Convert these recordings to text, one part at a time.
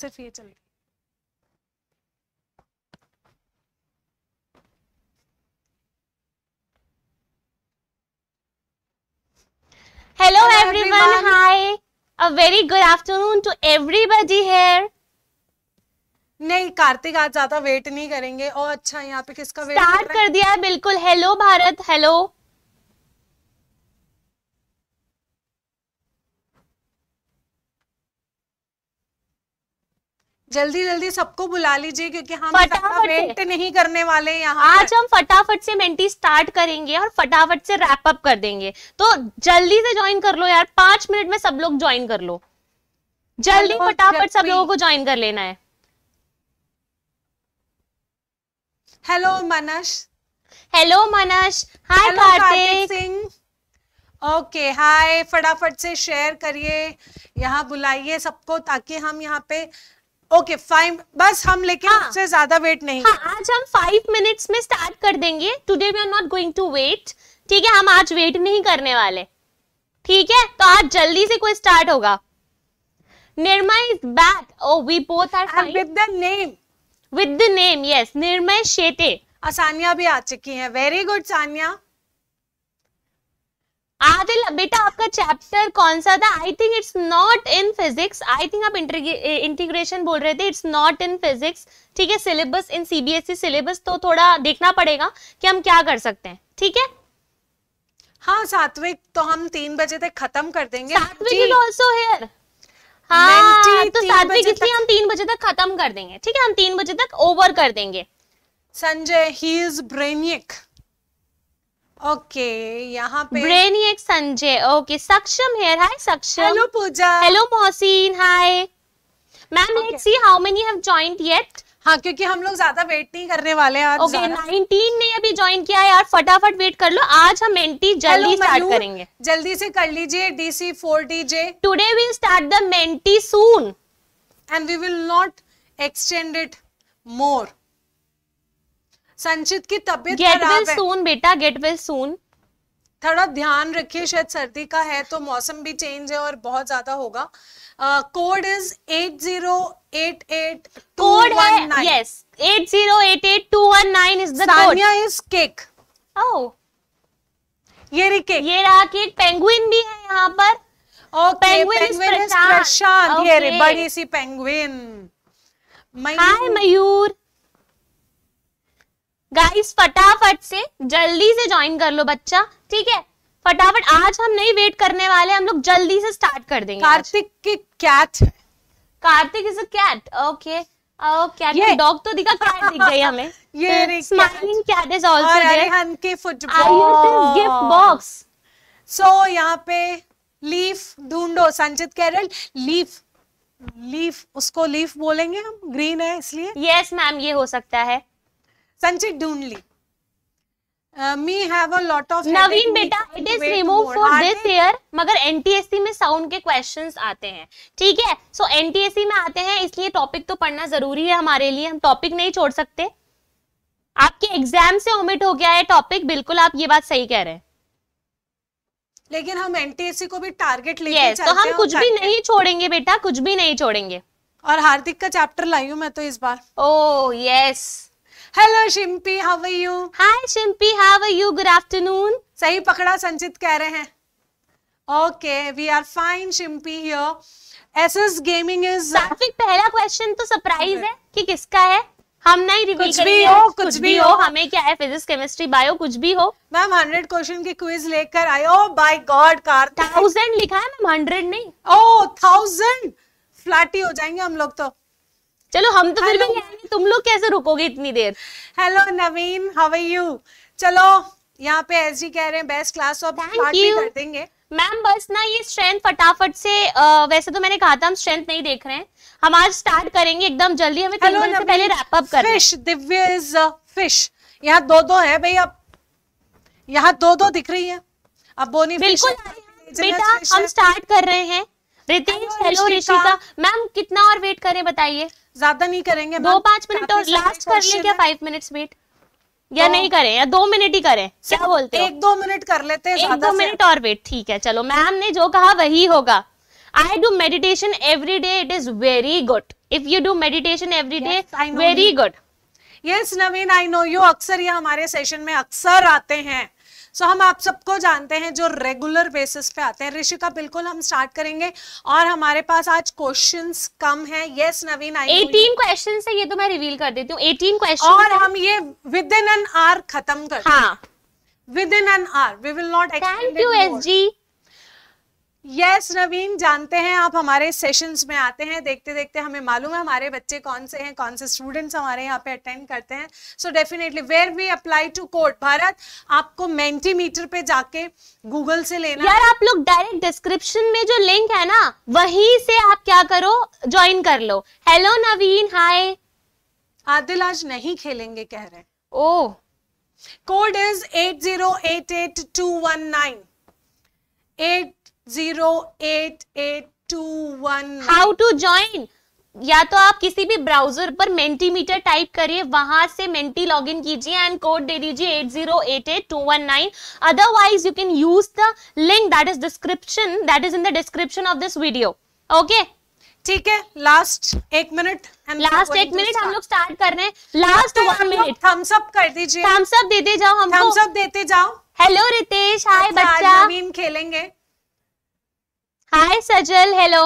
सिर्फ ये चलती hello everyone hi a very good afternoon to everybody here नहीं कार्तिक आज ज्यादा वेट नहीं करेंगे और अच्छा यहाँ पे किसका वेट स्टार्ट कर दिया बिल्कुल हेलो भारत हेलो जल्दी जल्दी सबको बुला लीजिए क्योंकि हम फटाफट नहीं करने वाले यहाँ आज हम फटाफट से मेंटी स्टार्ट करेंगे और फटाफट से रैप अप कर देंगे तो जल्दी से ज्वाइन कर लो यार पांच मिनट में सब लोग ज्वाइन कर लो जल्दी फटाफट सब लोगों को ज्वाइन कर लेना है hello Manash hello Manash hi Kartik Singh okay hi फटाफट से शेयर करिए यहाँ बुलाइए सबको ताकि हम यहाँ पे ओके फाइन बस हम लेकिन हाँ, उससे ज्यादा वेट नहीं हाँ, आज हम फाइव मिनट्स में स्टार्ट कर देंगे today we are not going to wait ठीक है हम आज वेट नहीं करने वाले ठीक है तो आज जल्दी से कोई स्टार्ट होगा Nirma is back oh we both are fine with the name with the name yes Nirmay Shete Sania भी आ चुकी है वेरी गुड सानिया आदिल बेटा आपका चैप्टर कौन सा था I think it's not in physics I think आप इंटीग्रेशन eh, बोल रहे थे इट्स नॉट इन फिजिक्स ठीक है सिलेबस इन सीबीएसई सिलेबस तो थोड़ा देखना पड़ेगा कि हम क्या कर सकते हैं ठीक है हाँ सात्विक तो हम तीन बजे तक खत्म कर देंगे सात्विक इज आल्सो हियर हाँ तो सात्विक इसलिए हम तीन बजे तक खत्म कर देंगे ठीक है हम तीन बजे तक ओवर कर देंगे Sanjay he is brainiac okay okay, यहाँ पे ब्रेनी एक Sanjay okay Saksham here hi Saksham hello Pooja hello Mohsin hi ma'am let's see how many have joined yet हाँ क्योंकि हम लोग ज्यादा वेट नहीं करने वाले हैं ओके नाइनटीन ने अभी ज्वाइन किया है यार फटाफट वेट कर लो आज हम मेंटी जल्दी स्टार्ट करेंगे जल्दी से कर लीजिए DC four DJ today will start the Menti soon and we will not extend it more Sanchit की तबियत गेट वेल सून बेटा गेट वेल सून थोड़ा ध्यान रखिए शायद सर्दी का है तो मौसम भी चेंज है और बहुत ज्यादा होगा code is eight zero eight eight code है yes eight zero eight eight two one nine is Dania is cake oh ये रही केक ये रहा केक पेंगुइन भी है यहाँ पर और पेंगुइन इज प्रशांत ये रे बड़ी सी पेंगुइन हाय मयूर गाइस फटाफट से जल्दी से ज्वाइन कर लो बच्चा ठीक है फटाफट आज हम नहीं वेट करने वाले हम लोग जल्दी से स्टार्ट कर देंगे कार्तिक की cat Kartik is a cat okay cat dog तो दिखा कैट दिख गई हमें ये smiling cat is also there के फुटबॉल गिफ्ट बॉक्स सो यहाँ पे लीफ ढूंढो संचित कैरल लीफ लीफ उसको लीफ बोलेंगे हम ग्रीन है इसलिए यस yes, मैम ये हो सकता है Sanjit ढूंढली me have a lot of Naveen बेटा it is remove for this year मगर एनटीएससी में साउंड के क्वेश्चंस आते हैं ठीक है सो so, एनटीएससी में आते हैं इसलिए टॉपिक तो पढ़ना जरूरी है हमारे लिए हम टॉपिक नहीं छोड़ सकते आपके एग्जाम से ओमिट हो गया है टॉपिक बिल्कुल आप ये बात सही कह रहे हैं लेकिन हम एनटीएससी को भी टारगेट लेके yes, तो चलते तो हम कुछ भी नहीं छोड़ेंगे बेटा कुछ भी नहीं छोड़ेंगे और हार्दिक का चैप्टर लाई हूँ मैं तो इस बार oh oh, yes yes. Hello Shimpi how are you hi Shimpi how are you good afternoon सही पकड़ा संचित कह रहे हैं okay we are fine Shimpi here SS gaming is Satvik पहला क्वेश्चन तो सरप्राइज है कि किसका है हम नहीं रिवील कुछ भी हो कुछ, कुछ भी हो हमें क्या है फिजिक्स केमिस्ट्री बायो कुछ भी हो मैम हंड्रेड क्वेश्चन की क्विज लेकर आई ओ बाय गॉड कार थाउजेंड लिखा है मैम हंड्रेड नहीं ओ थाउजेंड फ्लैटी हो जाएंगे हम लोग तो चलो हम तो फिर भी तुम लोग कैसे रुकोगे इतनी देर hello Naveen how are you चलो यहाँ पे एस जी कह रहे हैं बेस्ट क्लास ऑफ पार्ट भी कर देंगे मैम बस ना ये स्ट्रेंथ फटाफट से आ, वैसे तो मैंने कहा था हम स्ट्रेंथ नहीं देख रहे हैं हम आज स्टार्ट करेंगे एकदम जल्दी हमें Hello, से पहले रैप अप कर फिश दिव्य इज फिश यहाँ दो दो है भाई अब यहाँ दो दो दिख रही है अब बोनी बिल्कुल बेटा हम स्टार्ट कर रहे हैं रितेश हेलो ऋषिका मैम कितना और वेट करें बताइए ज्यादा नहीं करेंगे दो पांच मिनट और तो लास्ट कर लें क्या फाइव मिनट वेट या तो नहीं करें या दो मिनट ही करें क्या बोलते एक दो मिनट कर लेते हैं एक दो मिनट और वेट ठीक है चलो मैम ने जो कहा वही होगा I do meditation every day it is very good if you do meditation every day very good yes Naveen I know you अक्सर ये हमारे सेशन में अक्सर आते हैं सो so, हम आप सबको जानते हैं जो रेगुलर बेसिस पे आते हैं ऋषिका बिल्कुल हम स्टार्ट करेंगे और हमारे पास आज क्वेश्चन कम है यस नवीन आई एटीन क्वेश्चन है ये तो मैं रिवील कर देती हूँ एटीन क्वेश्चन और हम ये विद इन एन आर खत्म कर हाँ within N R we will not explain you S G yes yes, Naveen जानते हैं आप हमारे सेशंस में आते हैं देखते देखते हमें मालूम है हमारे बच्चे कौन से हैं कौन से स्टूडेंट्स हमारे यहाँ पे अटेंड करते हैं so definitely where we apply to court Bharat आपको मेंटीमीटर पे जाके गूगल से लेना यार आप लोग डायरेक्ट डिस्क्रिप्शन में जो लिंक है ना वही से आप क्या करो ज्वाइन कर लो हेलो नवीन हाय आदिल आज नहीं खेलेंगे कह रहे oh code is eight zero eight eight two one nine eight 08821 how to join या तो आप किसी भी ब्राउजर पर मेंटीमीटर टाइप करिए वहां से मेंटी लॉगिन कीजिए एंड कोड दे दीजिए eight eight eight zero two one nine otherwise you can use the link that is description that is in the description of this video okay ठीक है last एक minute last एक minute हम लोग start कर रहे हैं last one minute thumbs up कर दीजिए थम्स अप देते जाओ हम थम्स अप देते जाओ हेलो रितेश हाय बच्चा खेलेंगे हाय सजल हेलो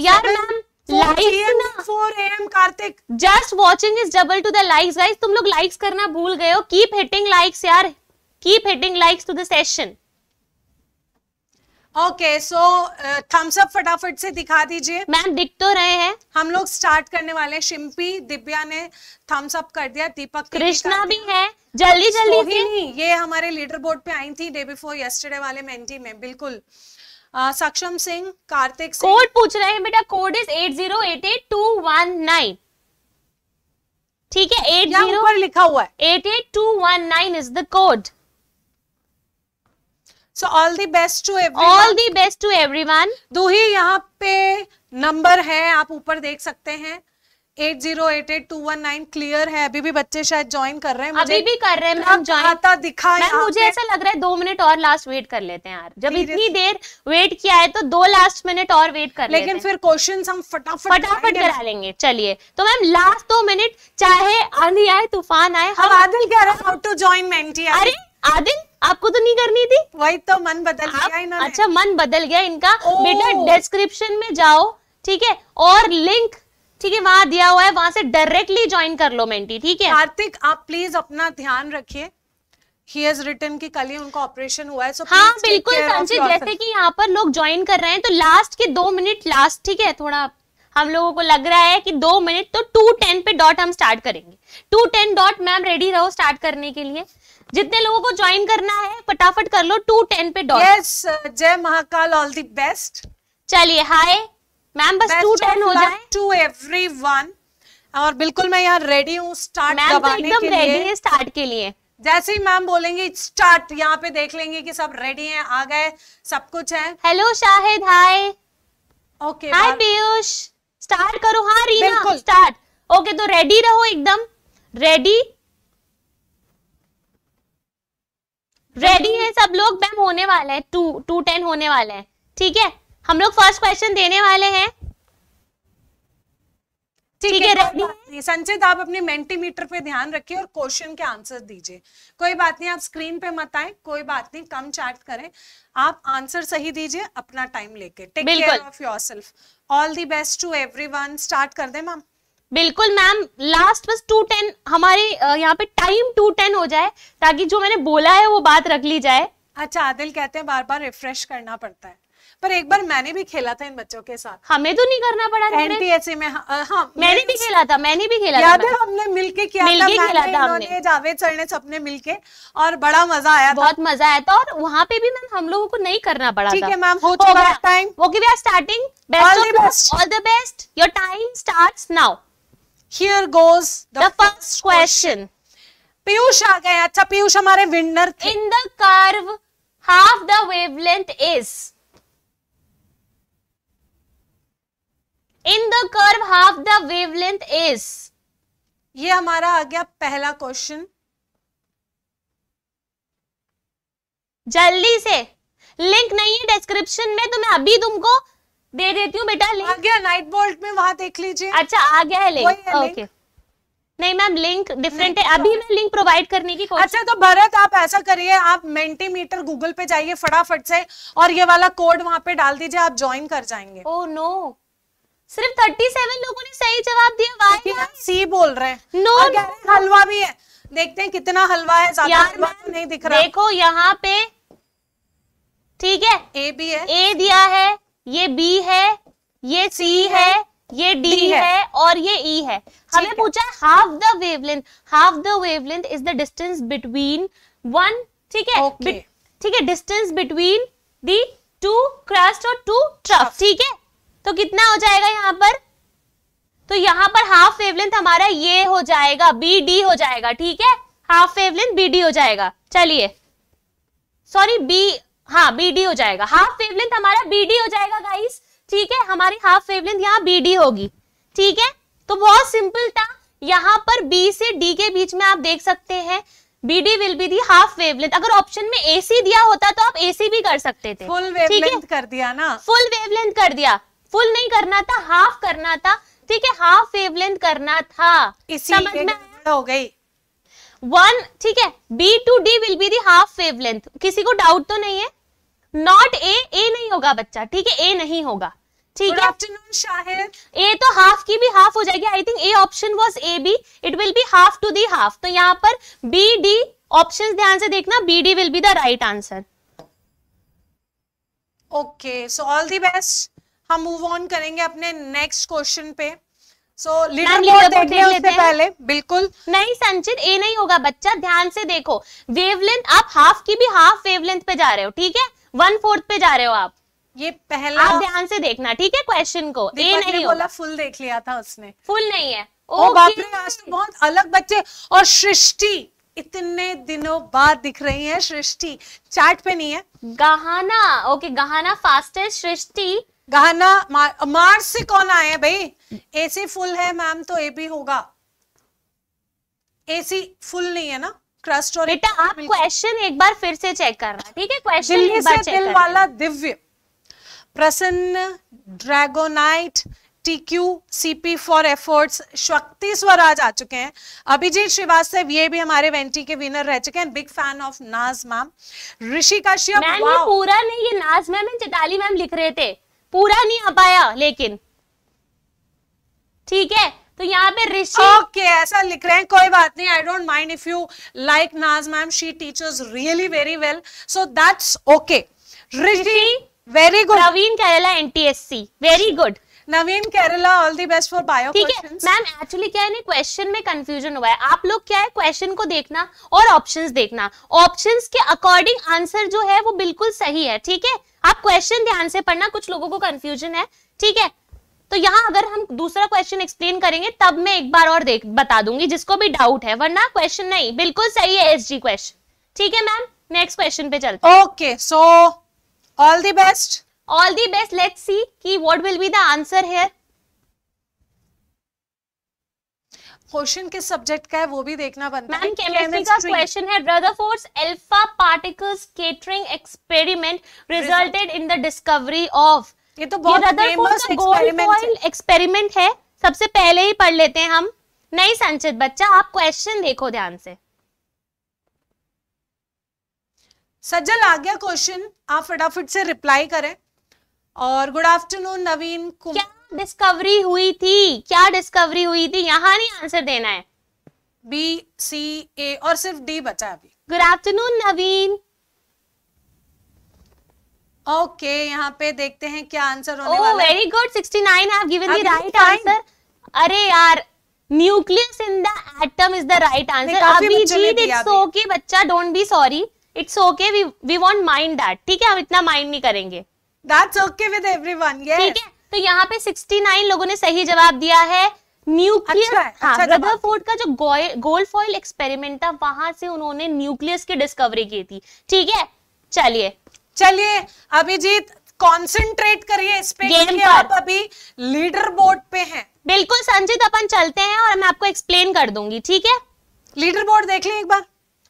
यार ma'am Kartik just is double to the likes guys तुम लोग लाइक्स करना भूल गए हो कीप हिटिंग लाइक्स यार keep hitting likes to the session okay so thumbs up फटाफट से दिखा दीजिए मैम दिख तो रहे हैं हम लोग स्टार्ट करने वाले शिम्पी दिव्या ने थम्स अप कर दिया दीपक कृष्णा भी है जल्दी जल्दी ये हमारे लीडर बोर्ड पे आई थी डे बिफोर यस्टरडे वाले मेंटी में बिल्कुल सक्षम सिंह कार्तिक सिंह कोड पूछ रहे हैं बेटा code is eight zero eight eight two one nine ठीक है एट जीरो पर लिखा हुआ है eight eight two one nine is the code so all the best to all the best to everyone दो ही यहाँ पे नंबर है आप ऊपर देख सकते हैं eight zero eight eight two one nine clear है अभी भी बच्चे शायद ज्वाइन कर रहे हैं मुझे अभी भी कर रहे हैं मैम आता दिखा मैम मुझे ऐसा लग रहा है दो मिनट और लास्ट वेट कर लेते हैं यार जब इतनी देर वेट किया है तो दो लास्ट मिनट और वेट कर लेकिन लेते फिर क्वेश्चन हम फटाफट फटाफट करा लेंगे चलिए तो मैम लास्ट दो मिनट चाहे आंधी आए तूफान आए हम आदिल कह रहे हैं हाउ टू ज्वाइन मेंटी अरे आदिल आपको तो नहीं करनी थी वही तो मन बदल गया इन्होंने अच्छा मन बदल गया इनका बेटा डिस्क्रिप्शन में जाओ ठीक है और लिंक ठीक है वहां दिया हुआ है वहां से डायरेक्टली ज्वाइन कर लो मेंटी ठीक है कार्तिक आप प्लीज अपना ध्यान रखिए कि कल ही ऑपरेशन हुआ है सो हाँ बिल्कुल संचित जैसे कि यहाँ पर लोग ज्वाइन कर रहे हैं तो लास्ट के दो मिनट लास्ट ठीक है थोड़ा हम लोगों को लग रहा है कि दो मिनट तो टू टेन पे डॉट हम स्टार्ट करेंगे two ten dot ma'am ready रहो स्टार्ट करने के लिए जितने लोगों को ज्वाइन करना है फटाफट कर लो टू टेन पे डॉट यस जय महाकाल ऑल दी बेस्ट चलिए हाय मैम बस टू टेन हो जाए टू एवरी वन और बिल्कुल मैं यहाँ रेडी हूँ स्टार्ट मैम तो एकदम रेडी है स्टार्ट के लिए जैसे ही मैम बोलेंगे स्टार्ट यहाँ पे देख लेंगे कि सब रेडी हैं आ गए सब कुछ है hello Shahid hi okay hi Piyush start करो हाँ रीना स्टार्ट ओके तो रेडी रहो एकदम रेडी रेडी है सब लोग मैम होने वाले हैं टू टू टेन होने वाले हैं ठीक है हम लोग फर्स्ट क्वेश्चन देने वाले हैं ठीक है संचित आप अपने मेंटीमीटर पे ध्यान रखिए और क्वेश्चन के आंसर दीजिए कोई बात नहीं आप स्क्रीन पे मत आए कोई बात नहीं कम चैट करें आप आंसर सही दीजिए अपना टाइम लेके take care of yourself all the best to everyone start कर दे मैम बिल्कुल मैम लास्ट बस टू टेन हमारे यहाँ पे टाइम टू टेन हो जाए ताकि जो मैंने बोला है वो बात रख ली जाए अच्छा आदिल कहते हैं बार बार रिफ्रेश करना पड़ता है पर एक बार मैंने भी खेला था इन बच्चों के साथ हमें तो नहीं करना पड़ा था एनपीएससी में हाँ, हाँ मैंने भी खेला था मैंने भी खेला याद है हमने मिलके किया मिल था, खेला था हमने जावेद सर ने सबने मिलके और बड़ा मजा आया बहुत मजा आया था और वहाँ पे भी मैम हम लोगों को नहीं करना पड़ा ठीक है मैम हो चुका time okay we are starting all the best your time start now here goes the first question Piyush आ गए अच्छा पीयूष हमारे विनर थे in the curve half the wavelength is in the curve half the wavelength is ये हमारा आ गया पहला question जल्दी से लिंक नहीं है डिस्क्रिप्शन में तो मैं अभी तुमको दे देती हूँ बेटा लिंक आ गया नाइट बोल्ट में वहां देख लीजिए अच्छा आ गया है लिंक ओके नहीं मैम लिंक डिफरेंट है अभी तो- मैं लिंक प्रोवाइड करने की कोशिश अच्छा तो भरत आप ऐसा करिए आप मेंटीमीटर गूगल पे जाइए फटाफट से और ये वाला कोड वहां पे डाल दीजिए आप ज्वाइन कर जाएंगे ओ oh, नो no. सिर्फ थर्टी सेवन लोगों ने सही जवाब दिया वाई सी बोल रहे हैं नो no, हलवा भी है देखते हैं कितना हलवा है ज्यादा तो नहीं दिख रहा देखो यहाँ पे ठीक है ए भी है ए दिया है ये बी है ये सी है ये डी है, है और ये ई e है हमें पूछा है half the wavelength half the wavelength is the distance between one ठीक है ठीक है डिस्टेंस बिटवीन दू क्रस्ट और टू ट्रफ ठीक है तो कितना हो जाएगा यहाँ पर तो यहाँ पर हाफ वेवलेंथ हमारा ये हो जाएगा बी डी हो जाएगा ठीक है हाफ वेवलेंथ बी डी हो जाएगा चलिए सॉरी बी हाँ बी डी हो जाएगा हाफ वेवलेंथ हमारा बी डी हो जाएगा गाइस ठीक है हमारी हाफ वेवलेंथ यहाँ बी डी होगी ठीक है तो बहुत सिंपल था यहाँ पर बी से डी के बीच में आप देख सकते हैं B D will be the half wavelength अगर ऑप्शन में एसी दिया होता तो आप एसी भी कर सकते थे फुल वेवलेंथ कर दिया ना फुल वेवलेंथ कर दिया फुल नहीं करना था हाफ करना था ठीक है हाफ वेवलेंथ करना था समझ में हो गई वन ठीक है B two D will be the half wavelength किसी को डाउट तो नहीं है नॉट ए ए नहीं होगा बच्चा ठीक है ए नहीं होगा ठीक है ए तो हाफ की भी हाफ हो जाएगी I think A option was A B it will be half to the half तो यहाँ पर बी डी ऑप्शन ध्यान से देखना B D will be the right answer okay so all the best हम मूव ऑन करेंगे अपने next question पे सो लीडर बोर्ड देख लेते उससे पहले बिल्कुल नहीं संचित ए नहीं होगा बच्चा ध्यान से देखो वेवलेंथ आप हाफ की भी हाफ वेवलेंथ पे जा रहे हो ठीक है वन फोर्थ पे जा रहे हो आप ये पहला आप ध्यान से देखना ठीक है क्वेश्चन को ए नहीं बोला फुल देख लिया था उसने फुल नहीं है ओ बाप रे आज तो बहुत अलग बच्चे और सृष्टि इतने दिनों बाद दिख रही है सृष्टि चार्ट पे नहीं है गहाना ओके गहाना फास्टेस्ट सृष्टि गहना मार, मार्स से कौन आए भाई एसी फुल है मैम तो ए भी होगा एसी फुल नहीं है ना क्रस्ट और बेटा आप क्वेश्चन एक बार फिर से चेक करना ठीक है क्वेश्चन दिल्ली से दिल वाला Divya Prasanna Dragonite TQ CP for efforts Shakti Swaraj आ चुके हैं अभिजीत श्रीवास्तव ये भी हमारे वेंटी के विनर रह चुके हैं big fan of Naaz ma'am Rishi Kashyap पूरा नहीं ये नाज मैम चिताली मैम लिख रहे थे पूरा नहीं आ पाया लेकिन ठीक है तो यहाँ पे ऋषि ओके okay, ऐसा लिख रहे हैं कोई बात नहीं I don't mind if you like Naaz ma'am she teachers really very well so that's okay Rishi very good Naveen Kerala NTSC very good Naveen Kerala all the best for bio ठीक है मैम एक्चुअली क्या है ना क्वेश्चन में कंफ्यूजन हुआ है आप लोग क्या है क्वेश्चन को देखना और ऑप्शंस देखना ऑप्शंस के अकॉर्डिंग आंसर जो है वो बिल्कुल सही है ठीक है आप क्वेश्चन ध्यान से पढ़ना कुछ लोगों को कंफ्यूजन है ठीक है तो यहाँ अगर हम दूसरा क्वेश्चन एक्सप्लेन करेंगे तब मैं एक बार और देख बता दूंगी जिसको भी डाउट है वरना क्वेश्चन नहीं बिल्कुल सही है एस जी क्वेश्चन ठीक है मैम नेक्स्ट क्वेश्चन पे चलते okay so all the best all the best let's see की what will be the answer here question किस सब्जेक्ट का है वो भी देखना बनता है केमिस्ट्री का क्वेश्चन है Rutherford's alpha particles scattering experiment resulted in the discovery of ये तो बहुत फेमस का एक्सपेरिमेंट है सबसे पहले ही पढ़ लेते हैं हम नहीं संचित बच्चा आप क्वेश्चन देखो ध्यान से सज्जल आ गया क्वेश्चन आप फटाफट से रिप्लाई करें और good afternoon Naveen Kumar discovery हुई थी क्या डिस्कवरी हुई थी यहाँ नहीं आंसर देना है बी सी ए और सिर्फ डी बचा अभी गुड आफ्टरनून नवीन ओके यहाँ पे देखते हैं क्या आंसर होने oh, वाला है very good 69 have given the right answer अरे यार nucleus in the atom is the right answer अभी जी इट्स ओके बच्चा don't be sorry it's okay we we want mind that ठीक है हम इतना माइंड नहीं करेंगे that's okay with everyone yes ठीक है तो यहाँ पे 69 लोगों ने सही जवाब दिया है न्यूक्लियर अच्छा हाँ, रदरफोर्ड अच्छा का जो गोल्ड फॉइल एक्सपेरिमेंट था वहां से उन्होंने न्यूक्लियस की डिस्कवरी की थी ठीक है चलिए चलिए अभिजीत कंसंट्रेट करिए इस पे क्योंकि आप अभी लीडर बोर्ड पे हैं बिल्कुल संजीत अपन चलते हैं और मैं आपको एक्सप्लेन कर दूंगी ठीक है लीडर बोर्ड देख लें एक बार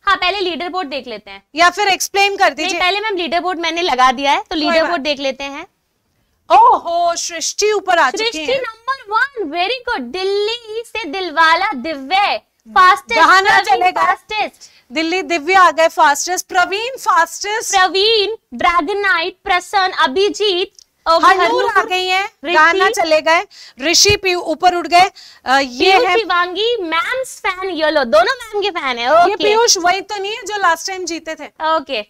हाँ पहले लीडर बोर्ड देख लेते हैं या फिर एक्सप्लेन कर दीजिए पहले मैम लीडर बोर्ड मैंने लगा दिया है तो लीडर बोर्ड देख लेते हैं ओहो सृष्टि ऊपर आ चुकी है number one very good Delhi से दिलवाला दिव्य फास्टेस्ट दिल्ली दिव्य आ गए fastest Praveen fastest Praveen Dragonite Prasanna Abhijeet हनूर आ गई गाना चले गए ऋषि पी ऊपर उठ गए ये है फैन येलो दोनों मैम के फैन है ओके ये पीयूष वही तो नहीं है जो लास्ट टाइम जीते थे ओके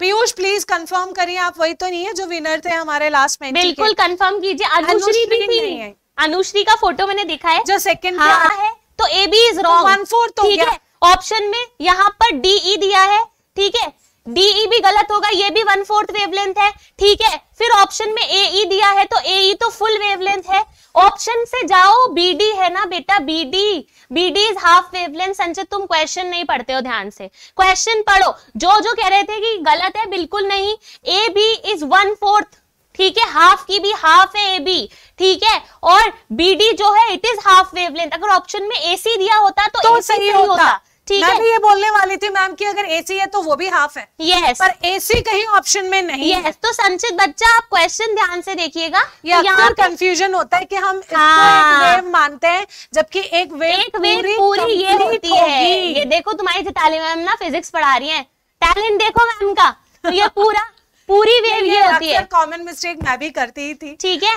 पीयूष प्लीज कंफर्म करिए आप वही तो नहीं है जो विनर थे हमारे लास्ट में बिल्कुल कंफर्म कीजिए अनुश्री भी नहीं है अनुश्री का फोटो मैंने दिखा है जो सेकंड हाँ है तो A B is wrong one fourth ठीक है ऑप्शन में यहाँ पर डीई e दिया है ठीक है डीई e भी गलत होगा ये भी वन फोर्थ वेवलेंथ है ठीक है फिर ऑप्शन में ए ई e दिया है तो ए ई तो फुल वेवलेंथ है ऑप्शन से जाओ बीडी है ना बेटा BD BD is half wavelength Sanchay तुम क्वेश्चन नहीं पढ़ते हो ध्यान से क्वेश्चन पढ़ो जो जो कह रहे थे कि गलत है बिल्कुल नहीं A B is one fourth ठीक है हाफ की भी हाफ है ए बी ठीक है और बी डी जो है इट इज हाफ वेवलेंथ अगर ऑप्शन में ए सी दिया होता तो, तो सही, सही होता, होता। ठीक मैं है भी ये बोलने वाली थी मैम कि अगर एसी है तो वो भी हाफ है यस पर एसी कहीं ऑप्शन में नहीं यस तो संचित बच्चा आप क्वेश्चन ध्यान से देखिएगा यहाँ कंफ्यूजन होता है कि हम वेव हाँ। मानते हैं जबकि एक वेव पूरी, पूरी ये होती है ये देखो तुम्हारी जिताली मैम ना फिजिक्स पढ़ा रही है टैलेंट देखो मैम का तो ये पूरा पूरी वेव ये होती है कॉमन मिस्टेक मैं भी करती ही थी ठीक है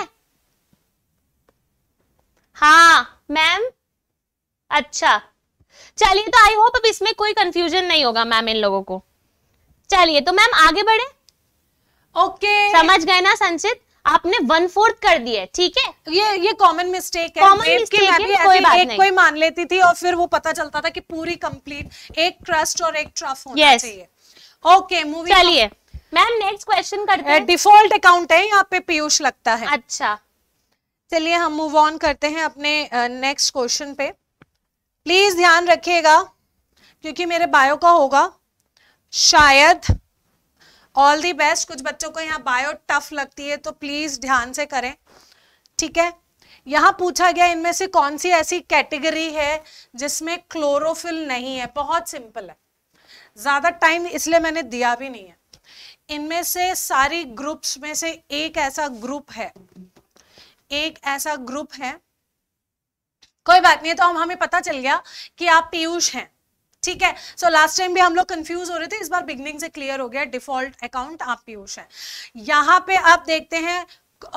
हाँ मैम अच्छा चलिए तो आई होप अब इसमें कोई कंफ्यूजन नहीं होगा मैम इन लोगों को चलिए तो मैम आगे बढ़े ओके okay. समझ गए ना संचित आपने वन फोर्थ कर दिए ठीक है ये ये कॉमन मिस्टेक है कॉमन मिस्टेक मैं कोई बात एक कोई मान लेती थी और फिर वो पता चलता था कि पूरी कंप्लीट एक क्रस्ट और एक ट्रफ होना yes. चाहिए ओके मूवी चलिए मैम नेक्स्ट क्वेश्चन करते uh, हैं डिफॉल्ट अकाउंट है यहाँ पे पीयूष लगता है अच्छा चलिए हम मूव ऑन करते हैं अपने नेक्स्ट uh, क्वेश्चन पे प्लीज ध्यान रखिएगा क्योंकि मेरे बायो का होगा शायद ऑल दी बेस्ट कुछ बच्चों को यहाँ बायो टफ लगती है तो प्लीज ध्यान से करें ठीक है यहाँ पूछा गया इनमें से कौन सी ऐसी कैटेगरी है जिसमें क्लोरोफिल नहीं है बहुत सिंपल है ज्यादा टाइम इसलिए मैंने दिया भी नहीं है इनमें से सारी ग्रुप्स में से एक ऐसा ग्रुप है एक ऐसा ग्रुप है कोई बात नहीं है तो हम हमें पता चल गया कि आप पीयूष हैं ठीक है सो लास्ट टाइम भी हम लोग कंफ्यूज हो रहे थे इस बार बिगनिंग से क्लियर हो गया डिफॉल्ट अकाउंट आप पीयूष हैं यहाँ पे आप देखते हैं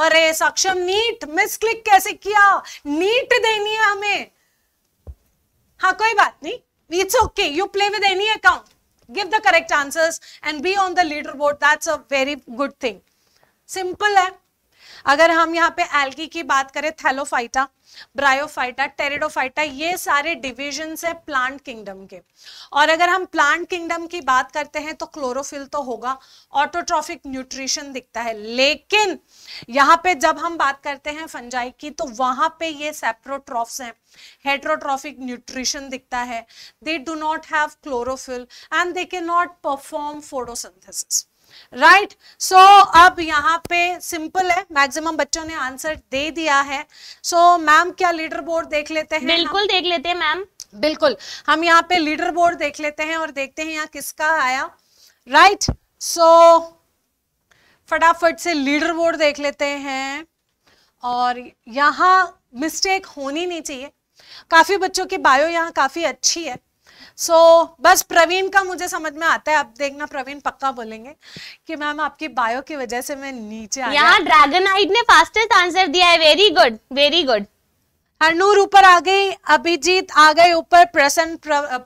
अरे सक्षम नीट मिस क्लिक कैसे किया नीट देनी है हमें हाँ कोई बात नहीं it's okay you play with any account give the correct answers and be on the leaderboard that's a very good thing simple है अगर हम यहाँ पे एल्गी की बात करें थैलोफाइटा ब्रायोफाइटा टेरिडोफाइटा ये सारे डिविजन है प्लांट किंगडम के और अगर हम प्लांट किंगडम की बात करते हैं तो क्लोरोफिल तो होगा ऑटोट्रॉफिक न्यूट्रिशन दिखता है लेकिन यहाँ पे जब हम बात करते हैं फंजाई की तो वहां पे ये सेप्रोट्रॉफ्स हैं हेट्रोट्रॉफिक न्यूट्रिशन दिखता है they do not have chlorophyll and they can not perform photosynthesis right so अब यहाँ पे सिंपल है मैक्सिमम बच्चों ने आंसर दे दिया है सो so, मैम क्या लीडर बोर्ड देख लेते हैं बिल्कुल देख लेते हैं मैम बिल्कुल हम यहाँ पे लीडर बोर्ड देख लेते हैं और देखते हैं यहाँ किसका आया राइट सो फटाफट से लीडर बोर्ड देख लेते हैं और यहाँ मिस्टेक होनी नहीं चाहिए काफ़ी बच्चों की बायो यहाँ काफ़ी अच्छी है सो so, बस प्रवीण का मुझे समझ में आता है आप देखना प्रवीण पक्का बोलेंगे कि मैम आपकी बायो की वजह से मैं नीचे आ गया ड्रैगन ड्रैगनाइट ने फास्टेस्ट आंसर दिया है very good very good Harnoor ऊपर आ गई अभिजीत आ गए ऊपर प्रसन्न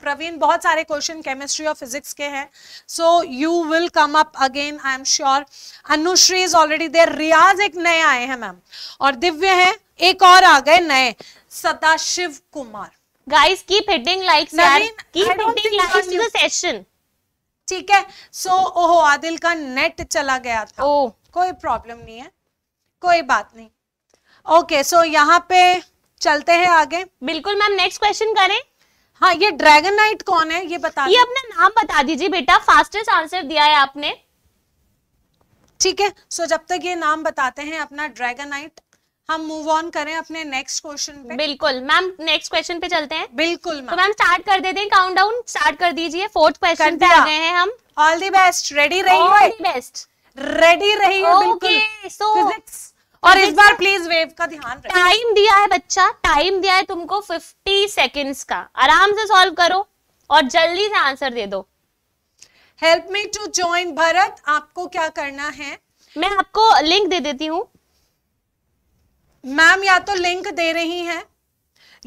प्रवीण बहुत सारे क्वेश्चन केमिस्ट्री और फिजिक्स के हैं so you will come up again I am sure Anushree is already there Riyaz एक नए आए हैं मैम और दिव्य है एक और आ गए नए Sadashiv Kumar guys keep hitting like Naveen, keep hitting likes to the session ठीक है सो so, ओहो आदिल का नेट चला गया था ओ. Oh. कोई प्रॉब्लम नहीं है कोई बात नहीं ओके सो so यहाँ पे चलते हैं आगे बिल्कुल मैम नेक्स्ट क्वेश्चन करें हाँ ये ड्रैगन नाइट कौन है ये बता ये अपना नाम बता दीजिए बेटा फास्टेस्ट आंसर दिया है आपने ठीक है सो जब तक ये नाम बताते हैं अपना ड्रैगन नाइट हम मूव ऑन करें अपने नेक्स्ट क्वेश्चन पे बिल्कुल मैम नेक्स्ट क्वेश्चन पे चलते हैं बिल्कुल तो मैम स्टार्ट कर देते हैं काउंट डाउन स्टार्ट कर दीजिए फोर्थ क्वेश्चन पे आ गए हैं हम ऑल द बेस्ट रेडी रहिए ऑल द बेस्ट रेडी रहिए ओके सो फिजिक्स और इस बार प्लीज वेव का ध्यान टाइम दिया है बच्चा टाइम दिया है तुमको 50 सेकंड्स का आराम से सॉल्व करो और जल्दी से आंसर दे दो help me to join Bharat आपको क्या करना है मैं आपको लिंक दे देती हूँ मैम या तो लिंक दे रही हैं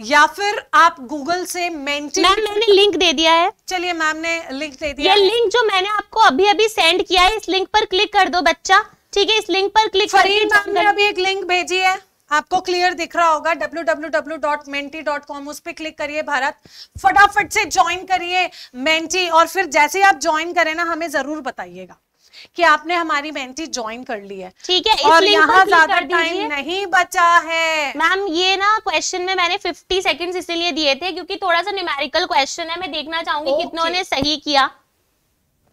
या फिर आप गूगल से मेंटेन मैम मैंने लिंक दे दिया है चलिए मैम ने लिंक दे दिया ये लिंक जो मैंने आपको अभी अभी सेंड किया है इस लिंक पर क्लिक कर दो बच्चा ठीक है इस लिंक पर क्लिक करके मैम ने अभी एक लिंक भेजी है आपको क्लियर दिख रहा होगा www.menti.com उस पर क्लिक करिए भारत फटाफट से ज्वाइन करिए मेंटी और फिर जैसे आप ज्वाइन करें ना हमें जरूर बताइएगा कि आपने हमारी मेहनती ज्वाइन कर ली है ठीक है और यहाँ ज्यादा टाइम नहीं बचा है मैम ये ना क्वेश्चन में मैंने फिफ्टी सेकेंड इसीलिए दिए थे क्योंकि थोड़ा सा न्यूमेरिकल क्वेश्चन है मैं देखना चाहूंगी okay. कितनों ने सही किया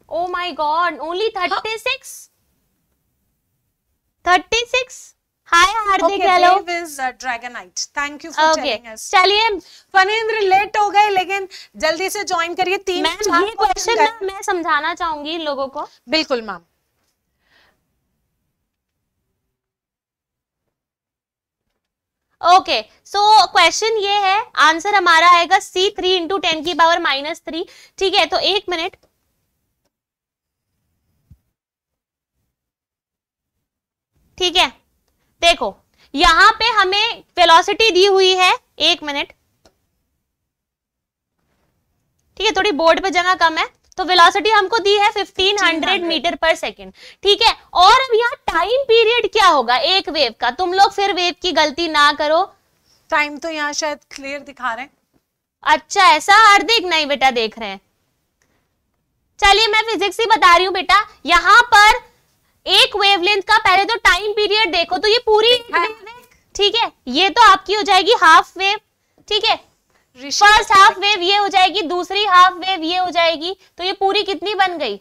oh my god only thirty six thirty six hi Hardik hello Dragonite thank you for telling us चलिए फनेंद्र लेट हो गए लेकिन जल्दी से ज्वाइन करिए तीन मैम ये क्वेश्चन मैं समझाना चाहूंगी इन लोगों को बिल्कुल मैम ओके सो क्वेश्चन ये है आंसर हमारा आएगा सी थ्री इंटू टेन की पावर माइनस थ्री ठीक है तो एक मिनट ठीक है देखो यहां पे हमें वेलोसिटी दी हुई है एक मिनट ठीक है थोड़ी बोर्ड पे जगह कम है तो वेलोसिटी हमको दी है 1500 मीटर पर सेकंड ठीक है और अब यहाँ टाइम पीरियड क्या होगा एक वेव का तुम लोग फिर वेव की गलती ना करो टाइम तो यहाँ शायद क्लियर दिखा रहे अच्छा ऐसा हार्दिक नहीं बेटा देख रहे हैं चलिए मैं फिजिक्स ही बता रही हूँ बेटा यहाँ पर एक वेवलेंथ का पहले तो टाइम पीरियड देखो तो ये पूरी ठीक है ये तो आपकी हो जाएगी हाफ वेव ठीक है फर्स्ट हाफ वेव ये हो जाएगी दूसरी हाफ वेव ये हो जाएगी तो ये पूरी कितनी बन गई